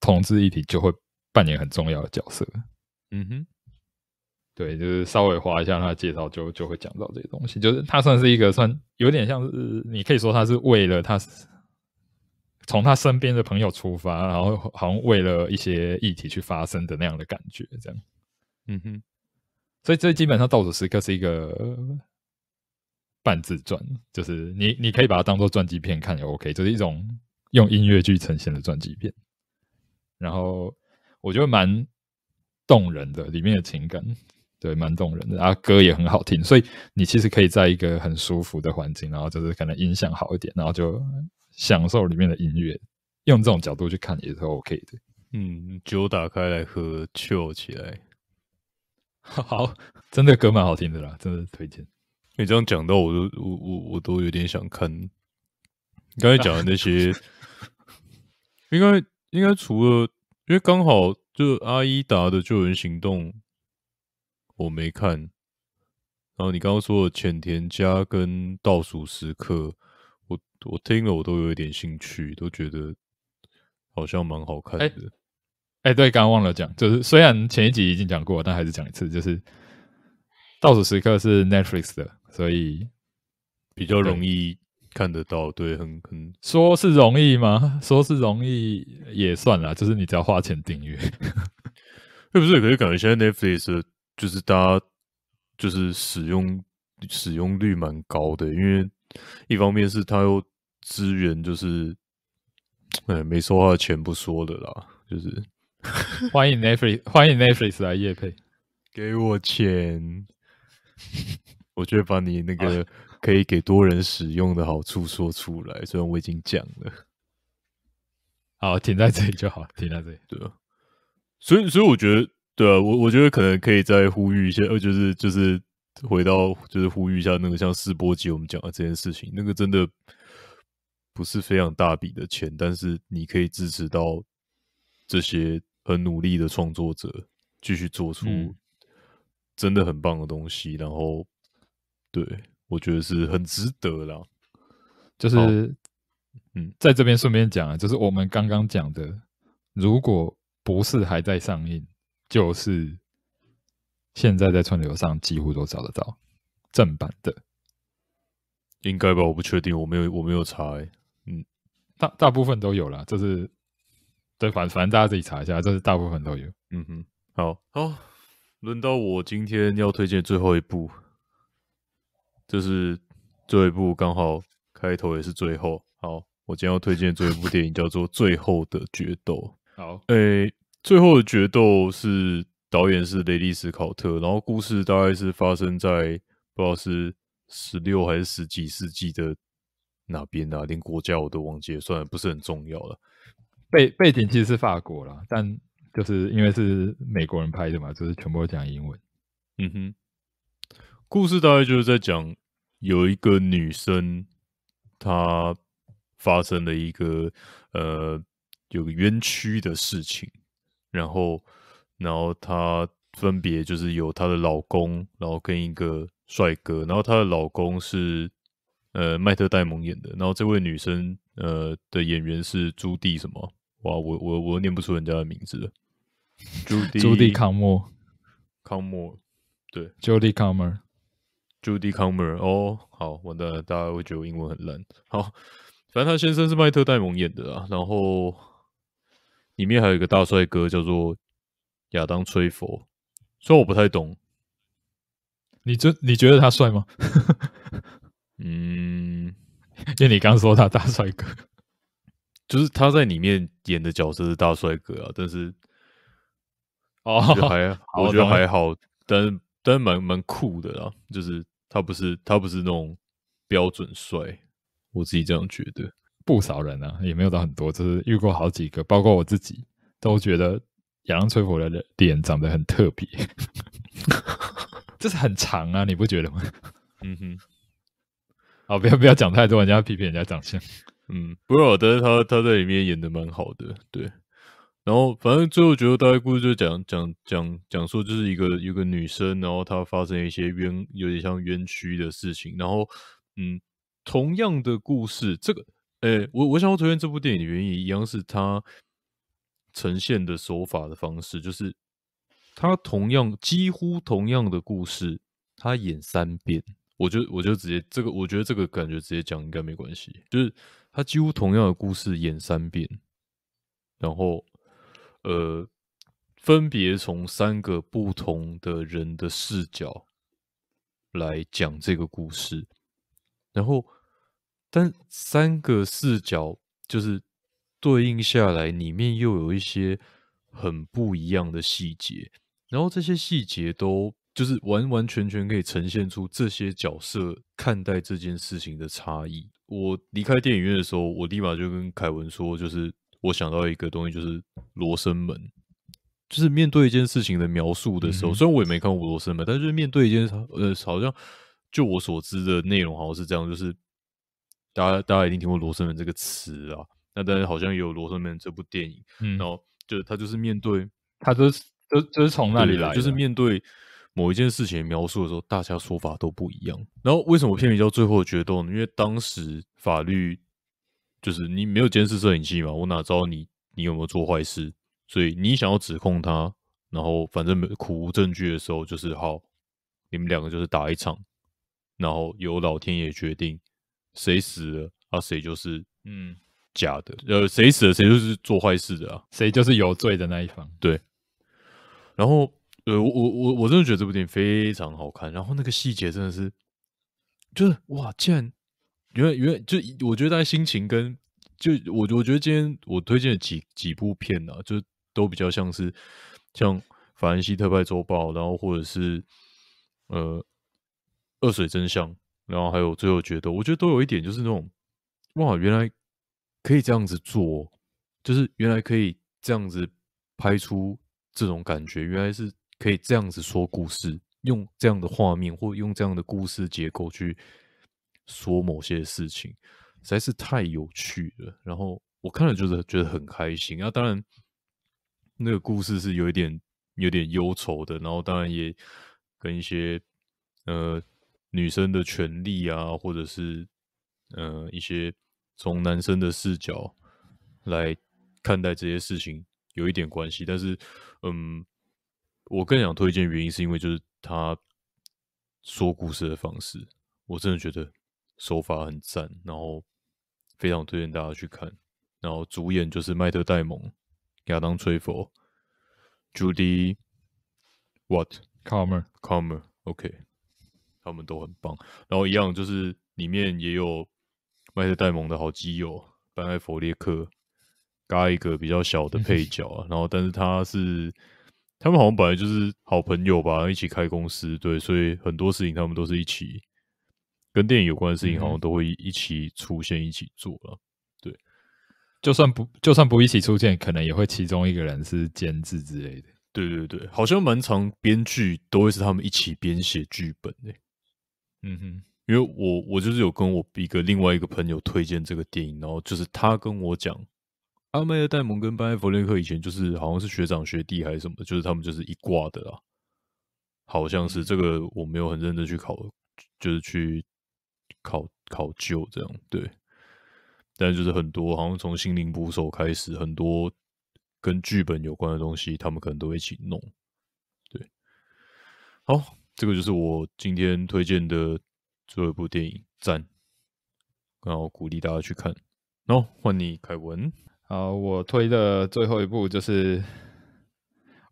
同志一体就会扮演很重要的角色，嗯哼。对，就是稍微划一下他的介绍，就就会讲到这些东西。就是他算是一个，算有点像是你可以说他是为了他从他身边的朋友出发，然后好像为了一些议题去发生的那样的感觉，这样。嗯哼。所以这基本上《倒数时刻》是一个半自传，就是你你可以把它当做传记片看也 OK，就是一种用音乐剧呈现的传记片。然后我觉得蛮动人的，里面的情感。对，蛮动人的，然后歌也很好听，所以你其实可以在一个很舒服的环境，然后就是可能音响好一点，然后就享受里面的音乐。用这种角度去看也是 OK 的。嗯，酒打开来喝，跳起来，好，真的歌蛮好听的啦，真的推荐。你这样讲到，我都我我我都有点想看。刚才讲的那些，应该应该除了，因为刚好就阿依达的救援行动。我没看，然后你刚刚说的《浅田家》跟《倒数时刻》，我我听了，我都有一点兴趣，都觉得好像蛮好看的。哎，对，刚刚忘了讲，就是虽然前一集已经讲过但还是讲一次。就是《倒数时刻》是 Netflix 的，所以比较容易看得到。对，很很说是容易吗？说是容易也算啦，就是你只要花钱订阅。是 不是，可是感觉现在 Netflix。就是大家就是使用使用率蛮高的，因为一方面是它又资源就是，哎，没说话钱不说的啦，就是 欢迎 Netflix 欢迎 Netflix 来夜配，给我钱，我就会把你那个可以给多人使用的好处说出来，虽然我已经讲了，好，停在这里就好，停在这里，对啊，所以所以我觉得。对啊，我我觉得可能可以再呼吁一下，呃，就是就是回到就是呼吁一下那个像世博集我们讲的这件事情，那个真的不是非常大笔的钱，但是你可以支持到这些很努力的创作者继续做出真的很棒的东西，然后对我觉得是很值得了。就是嗯，在这边顺便讲啊，就是我们刚刚讲的，如果博士还在上映。就是现在在串流上几乎都找得到正版的，应该吧？我不确定，我没有我没有查。嗯，大大部分都有啦，这是对，反反正大家自己查一下，这是大部分都有。嗯哼，好，好，轮到我今天要推荐最后一部，就是这一部刚好开头也是最后。好，我今天要推荐这一部电影叫做《最后的决斗》。好，诶。最后的决斗是导演是雷利斯考特，然后故事大概是发生在不知道是十六还是十几世纪的哪边啊，连国家我都忘记了，算了，不是很重要了。背背景其实是法国啦，但就是因为是美国人拍的嘛，就是全部讲英文。嗯哼，故事大概就是在讲有一个女生，她发生了一个呃有个冤屈的事情。然后，然后她分别就是有她的老公，然后跟一个帅哥，然后她的老公是呃麦特戴蒙演的，然后这位女生呃的演员是朱棣什么？哇，我我我念不出人家的名字，朱迪 朱迪康莫康莫，对，朱迪康莫，朱 m 康莫，哦，好，我的大家会觉得我英文很烂，好，反正他先生是麦特戴蒙演的啊，然后。里面还有一个大帅哥，叫做亚当·崔佛，虽然我不太懂，你这你觉得他帅吗？嗯，因为你刚说他大帅哥，就是他在里面演的角色是大帅哥啊，但是，哦，我觉得还好，但但蛮蛮酷的啊，就是他不是他不是那种标准帅，我自己这样觉得。不少人呢，也没有到很多，就是遇过好几个，包括我自己都觉得亚当·崔来的脸长得很特别，这是很长啊，你不觉得吗？嗯哼，好，不要不要讲太多，人家批评人家长相。嗯，不过我觉得他他在里面演的蛮好的，对。然后反正最后觉得大概故事就讲讲讲讲说就是一个有个女生，然后她发生一些冤有点像冤屈的事情，然后嗯，同样的故事这个。哎，我我想我推荐这部电影的原因一样，是他呈现的手法的方式，就是他同样几乎同样的故事，他演三遍。我就我就直接这个，我觉得这个感觉直接讲应该没关系。就是他几乎同样的故事演三遍，然后呃，分别从三个不同的人的视角来讲这个故事，然后。但三个视角就是对应下来，里面又有一些很不一样的细节，然后这些细节都就是完完全全可以呈现出这些角色看待这件事情的差异。我离开电影院的时候，我立马就跟凯文说，就是我想到一个东西，就是罗生门，就是面对一件事情的描述的时候，虽然我也没看《过《罗生门》，但是面对一件呃，好像就我所知的内容好像是这样，就是。大家大家一定听过罗生门这个词啊，那当然好像也有罗生门这部电影，嗯、然后就他就是面对他就是就就是从那里来，就是面对某一件事情描述的时候，大家说法都不一样。然后为什么片名叫最后决斗呢？因为当时法律就是你没有监视摄影机嘛，我哪知道你你有没有做坏事？所以你想要指控他，然后反正苦无证据的时候，就是好，你们两个就是打一场，然后由老天爷决定。谁死了，啊，谁就是嗯假的。呃，谁死了，谁就是做坏事的啊，谁就是有罪的那一方。对。然后，呃，我我我我真的觉得这部电影非常好看。然后那个细节真的是，就是哇，竟然原来原来就我觉得大家心情跟就我我觉得今天我推荐的几几部片啊，就都比较像是像《法兰西特派周报》，然后或者是呃《二水真相》。然后还有最后决斗，我觉得都有一点，就是那种哇，原来可以这样子做，就是原来可以这样子拍出这种感觉，原来是可以这样子说故事，用这样的画面或用这样的故事结构去说某些事情，实在是太有趣了。然后我看了就是觉得很开心啊，当然那个故事是有一点有点忧愁的，然后当然也跟一些呃。女生的权利啊，或者是嗯一些从男生的视角来看待这些事情，有一点关系。但是，嗯，我更想推荐原因是因为就是他说故事的方式，我真的觉得手法很赞，然后非常推荐大家去看。然后主演就是迈特戴蒙、亚当崔佛、Judy What、c a m e r a o m e r OK。他们都很棒，然后一样就是里面也有麦克·戴蒙的好基友班艾佛列克，加一个比较小的配角啊。然后，但是他是他们好像本来就是好朋友吧，一起开公司，对，所以很多事情他们都是一起跟电影有关的事情，好像都会一起出现，一起做了。对，就算不就算不一起出现，可能也会其中一个人是监制之类的。对对对，好像蛮长编剧都会是他们一起编写剧本诶。嗯哼，因为我我就是有跟我一个另外一个朋友推荐这个电影，然后就是他跟我讲，阿麦的戴蒙跟班艾弗雷克以前就是好像是学长学弟还是什么，就是他们就是一挂的啦，好像是这个我没有很认真去考，就是去考考究这样，对，但就是很多好像从《心灵捕手》开始，很多跟剧本有关的东西，他们可能都会一起弄，对，好。这个就是我今天推荐的最后一部电影，赞，然后鼓励大家去看。然后换你，凯文啊，我推的最后一部就是，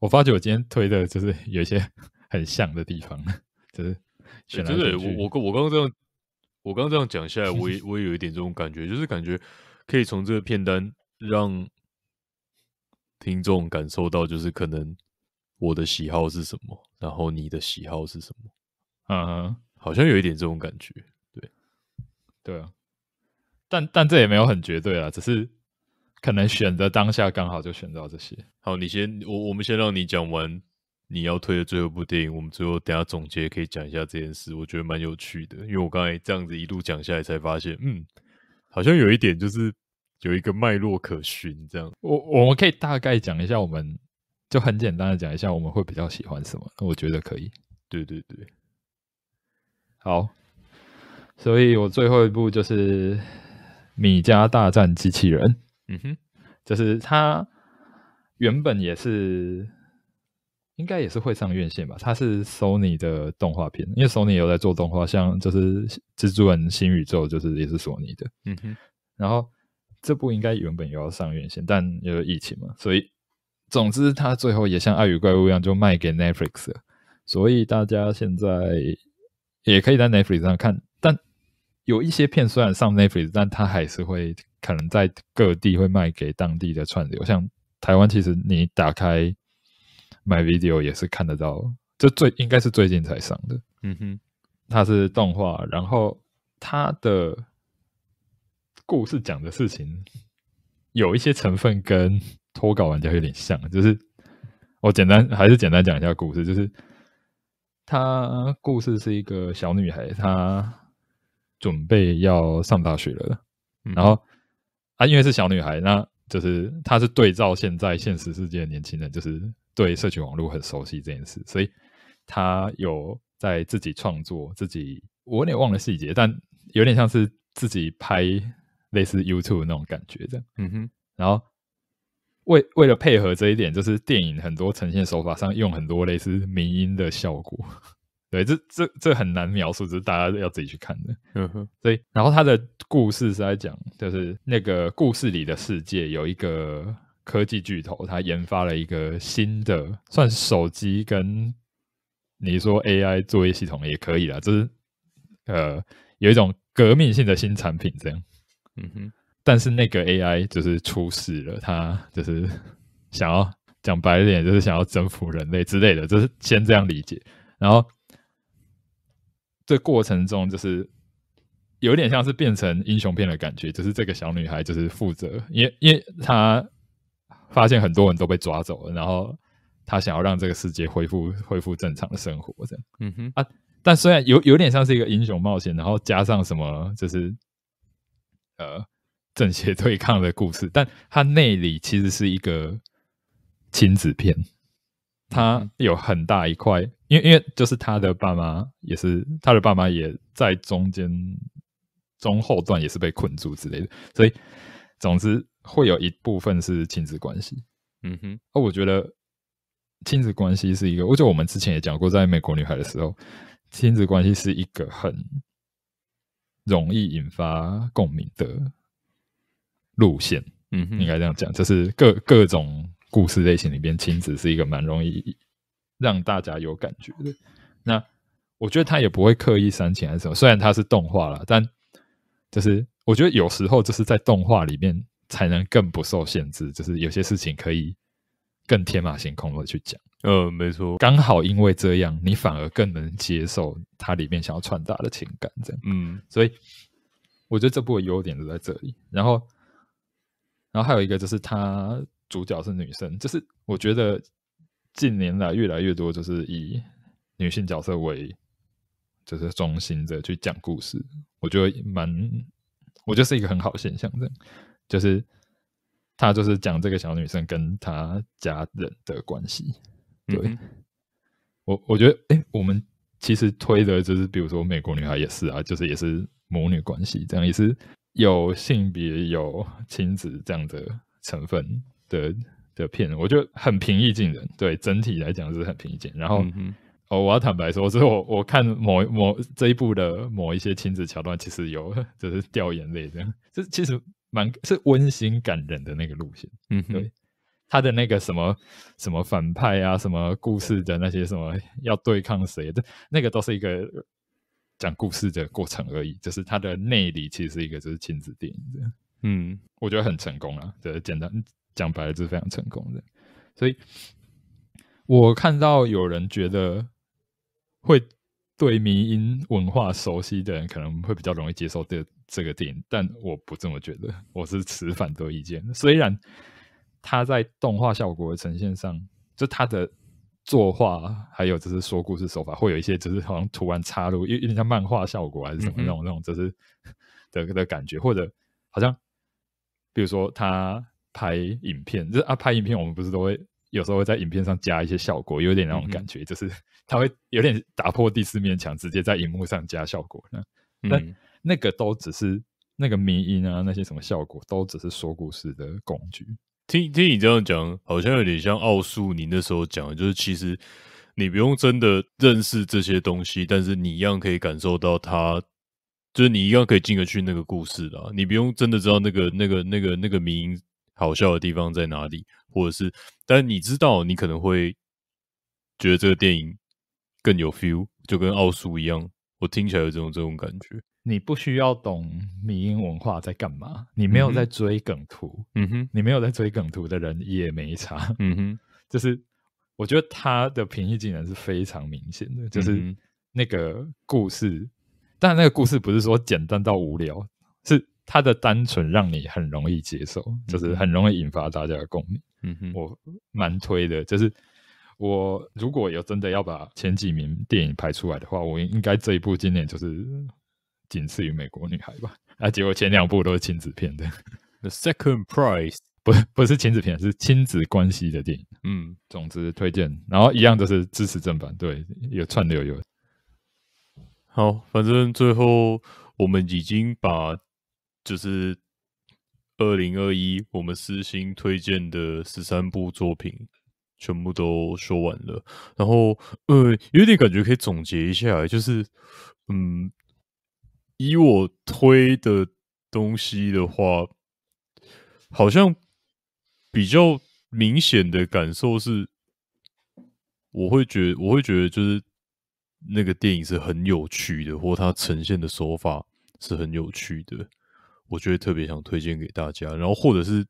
我发觉我今天推的就是有一些 很像的地方，就是真的，我我刚刚这样，我刚刚这样讲下来，我也我也有一点这种感觉，就是感觉可以从这个片单让听众感受到，就是可能我的喜好是什么。然后你的喜好是什么？嗯，哼，好像有一点这种感觉，对，对啊，但但这也没有很绝对啊，只是可能选择当下刚好就选到这些。好，你先，我我们先让你讲完你要推的最后一部电影，我们最后等下总结可以讲一下这件事，我觉得蛮有趣的，因为我刚才这样子一路讲下来，才发现，嗯，好像有一点就是有一个脉络可循这样。我我们可以大概讲一下我们。就很简单的讲一下，我们会比较喜欢什么？我觉得可以。对对对，好。所以我最后一部就是《米家大战机器人》。嗯哼，就是它原本也是应该也是会上院线吧？它是索尼的动画片，因为索尼有在做动画，像就是《蜘蛛人新宇宙》，就是也是索尼的。嗯哼。然后这部应该原本也要上院线，但因为疫情嘛，所以。总之，他最后也像《爱与怪物》一样，就卖给 Netflix 了。所以大家现在也可以在 Netflix 上看。但有一些片虽然上 Netflix，但它还是会可能在各地会卖给当地的串流。像台湾，其实你打开 MyVideo 也是看得到。这最应该是最近才上的。嗯哼，它是动画，然后它的故事讲的事情有一些成分跟。脱稿玩家有点像，就是我简单还是简单讲一下故事，就是他故事是一个小女孩，她准备要上大学了，然后啊，因为是小女孩，那就是她是对照现在现实世界的年轻人，就是对社群网络很熟悉这件事，所以她有在自己创作自己，我有点忘了细节，但有点像是自己拍类似 YouTube 那种感觉的，嗯哼，然后。为为了配合这一点，就是电影很多呈现手法上用很多类似民音的效果，对，这这这很难描述，就是大家要自己去看的。嗯哼，所以然后他的故事是在讲，就是那个故事里的世界有一个科技巨头，他研发了一个新的算手机跟你说 AI 作业系统也可以啦，就是呃有一种革命性的新产品这样。嗯哼。但是那个 AI 就是出事了，他就是想要讲白点，就是想要征服人类之类的，就是先这样理解。然后这过程中就是有点像是变成英雄片的感觉，就是这个小女孩就是负责，因为因为她发现很多人都被抓走了，然后她想要让这个世界恢复恢复正常的生活，这样。嗯哼。啊，但虽然有有点像是一个英雄冒险，然后加上什么就是呃。正邪对抗的故事，但它内里其实是一个亲子片。它有很大一块，因为因为就是他的爸妈也是他的爸妈也在中间中后段也是被困住之类的，所以总之会有一部分是亲子关系。嗯哼，哦，我觉得亲子关系是一个，我觉得我们之前也讲过，在美国女孩的时候，亲子关系是一个很容易引发共鸣的。路线，嗯，应该这样讲，就是各各种故事类型里边，亲子是一个蛮容易让大家有感觉的。那我觉得他也不会刻意煽情还是什么，虽然它是动画了，但就是我觉得有时候就是在动画里面才能更不受限制，就是有些事情可以更天马行空的去讲。呃，没错，刚好因为这样，你反而更能接受它里面想要传达的情感，这样。嗯，所以我觉得这部优点都在这里，然后。然后还有一个就是，她主角是女生，就是我觉得近年来越来越多，就是以女性角色为就是中心的去讲故事，我觉得蛮，我觉得是一个很好现象。这样就是，他就是讲这个小女生跟她家人的关系。对我，我觉得，哎，我们其实推的，就是比如说美国女孩也是啊，就是也是母女关系，这样也是。有性别、有亲子这样的成分的的片我觉得很平易近人。对整体来讲是很平易近。然后，哦，我要坦白说，是我 我看某某这一部的某一些亲子桥段，其实有就是掉眼泪的。这其实蛮是温馨感人的那个路线。嗯对。他的那个什么什么反派啊，什么故事的那些什么要对抗谁，的，那个都是一个。讲故事的过程而已，就是它的内里其实一个就是亲子电影这样。嗯，我觉得很成功啊，就是简单讲白了，就是非常成功的。所以我看到有人觉得会对民音文化熟悉的人可能会比较容易接受这这个电影，但我不这么觉得，我是持反对意见。虽然它在动画效果的呈现上，就它的。作画，还有就是说故事手法，会有一些就是好像突然插入，有点像漫画效果，还是什么那种那种就是的的感觉，或者好像比如说他拍影片，就是啊拍影片，我们不是都会有时候会在影片上加一些效果，有点那种感觉，就是他会有点打破第四面墙，直接在荧幕上加效果。那那那个都只是那个迷音啊，那些什么效果都只是说故事的工具。听听你这样讲，好像有点像奥数。你那时候讲，就是其实你不用真的认识这些东西，但是你一样可以感受到它，就是你一样可以进得去那个故事的。你不用真的知道那个那个那个那个名好笑的地方在哪里，或者是，但你知道，你可能会觉得这个电影更有 feel，就跟奥数一样。我听起来有这种这种感觉。你不需要懂米音文化在干嘛，你没有在追梗图，嗯哼，你没有在追梗图的人也没差，嗯哼，就是我觉得他的平易近人是非常明显的，就是那个故事，但那个故事不是说简单到无聊，是他的单纯让你很容易接受，就是很容易引发大家的共鸣，嗯哼，我蛮推的，就是我如果有真的要把前几名电影拍出来的话，我应该这一部经典就是。仅次于美国女孩吧，啊，结果前两部都是亲子片的。The second prize 不不是亲子片，是亲子关系的电影。嗯，总之推荐，然后一样都是支持正版，对，有串流有。好，反正最后我们已经把就是二零二一我们私心推荐的十三部作品全部都说完了，然后呃，有点感觉可以总结一下，就是嗯。以我推的东西的话，好像比较明显的感受是，我会觉我会觉得就是那个电影是很有趣的，或它呈现的手法是很有趣的，我觉得特别想推荐给大家。然后或者是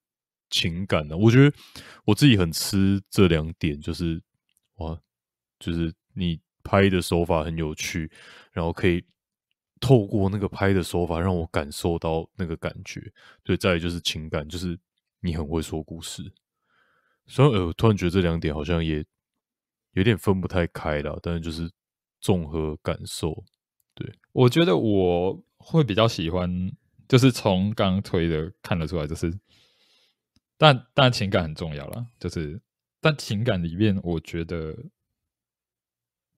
情感的，我觉得我自己很吃这两点，就是哇，就是你拍的手法很有趣，然后可以。透过那个拍的手法，让我感受到那个感觉。对，再有就是情感，就是你很会说故事。所以，呃，突然觉得这两点好像也有点分不太开了。但是，就是综合感受，对我觉得我会比较喜欢，就是从刚推的看得出来，就是。但但情感很重要了，就是但情感里面，我觉得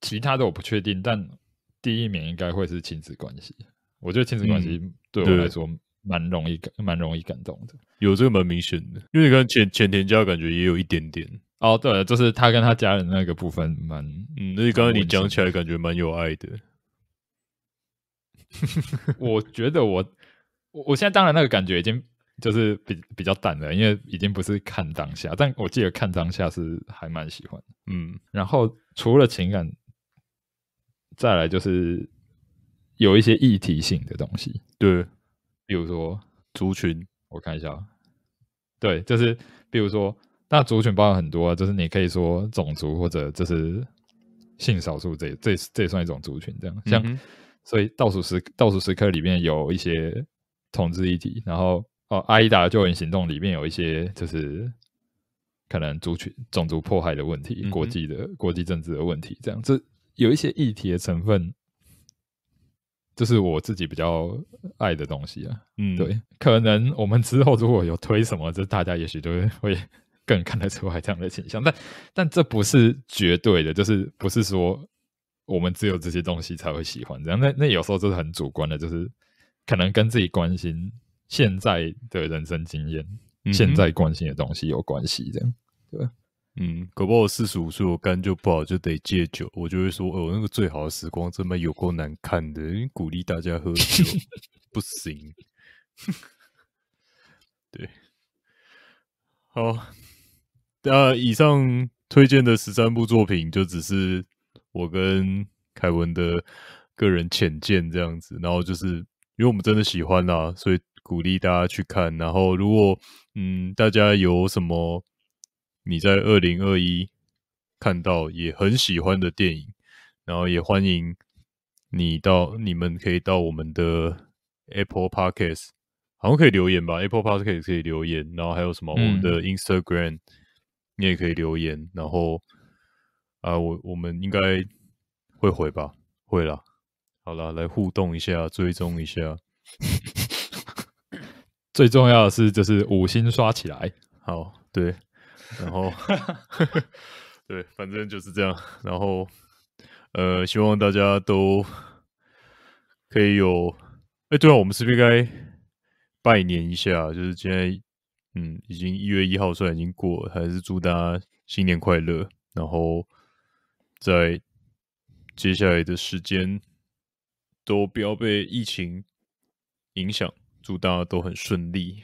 其他的我不确定，但。第一名应该会是亲子关系，我觉得亲子关系对我来说蛮容易感，蛮容易感动的。有这个蛮明显的，因为你看前前田家感觉也有一点点哦。对，就是他跟他家人那个部分蛮，嗯，那刚刚你讲起来感觉蛮有爱的。我觉得我我我现在当然那个感觉已经就是比比较淡了，因为已经不是看当下，但我记得看当下是还蛮喜欢嗯，然后除了情感。再来就是有一些议题性的东西，对，比如说族群，我看一下，对，就是比如说，那族群包含很多，啊，就是你可以说种族或者就是性少数这这这也算一种族群，这样，像所以倒数十倒数时刻里面有一些统治议题，然后哦，阿依达救援行动里面有一些就是可能族群种族迫害的问题，国际的国际政治的问题，这样这有一些议题的成分，就是我自己比较爱的东西啊。嗯，对，可能我们之后如果有推什么，这大家也许都会 更看得出来这样的倾向。但但这不是绝对的，就是不是说我们只有这些东西才会喜欢这样。那那有时候就是很主观的，就是可能跟自己关心现在的人生经验、现在关心的东西有关系，这样对。嗯，搞不好我四十五岁，我肝就不好，就得戒酒。我就会说，哦，那个最好的时光，真的有够难看的？鼓励大家喝酒，不行。对，好，那以上推荐的十三部作品，就只是我跟凯文的个人浅见这样子。然后就是因为我们真的喜欢啊，所以鼓励大家去看。然后，如果嗯，大家有什么。你在二零二一看到也很喜欢的电影，然后也欢迎你到你们可以到我们的 Apple Podcast，好像可以留言吧？Apple Podcast 可以留言，然后还有什么？我们的 Instagram 你也可以留言，然后啊，我我们应该会回吧？会啦。好了，来互动一下，追踪一下，最重要的是就是五星刷起来，好，对。然后，对，反正就是这样。然后，呃，希望大家都可以有。哎，对啊，我们是不是该拜年一下？就是今天，嗯，已经一月一号，算已经过，了，还是祝大家新年快乐。然后，在接下来的时间，都不要被疫情影响，祝大家都很顺利。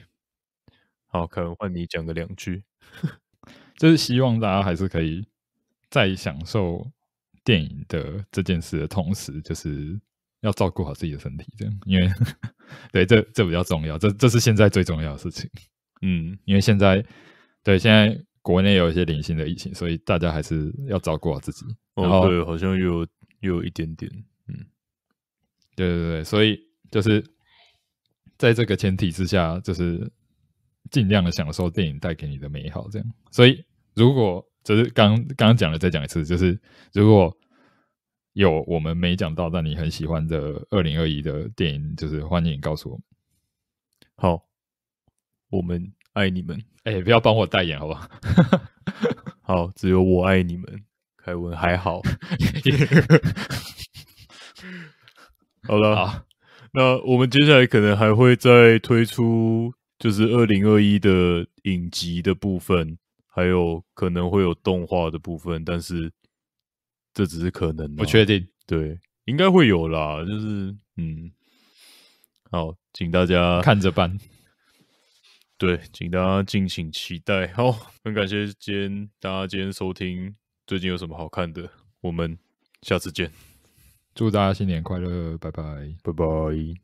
好，可能换你讲个两句。就是希望大家还是可以在享受电影的这件事的同时，就是要照顾好自己的身体，这样，因为 对这这比较重要，这这是现在最重要的事情，嗯，因为现在对现在国内有一些零星的疫情，所以大家还是要照顾好自己。然后好像又又有一点点，嗯，对对对，所以就是在这个前提之下，就是。尽量的享受电影带给你的美好，这样。所以，如果就是刚刚讲了，再讲一次，就是如果有我们没讲到但你很喜欢的二零二一的电影，就是欢迎告诉我。好，我们爱你们。哎，不要帮我代言，好不好，好，只有我爱你们。凯文还好。好了，那我们接下来可能还会再推出。就是二零二一的影集的部分，还有可能会有动画的部分，但是这只是可能，不确定。对，应该会有啦。就是，嗯，好，请大家看着办。对，请大家敬请期待。好，很感谢今天大家今天收听。最近有什么好看的？我们下次见。祝大家新年快乐，拜拜，拜拜。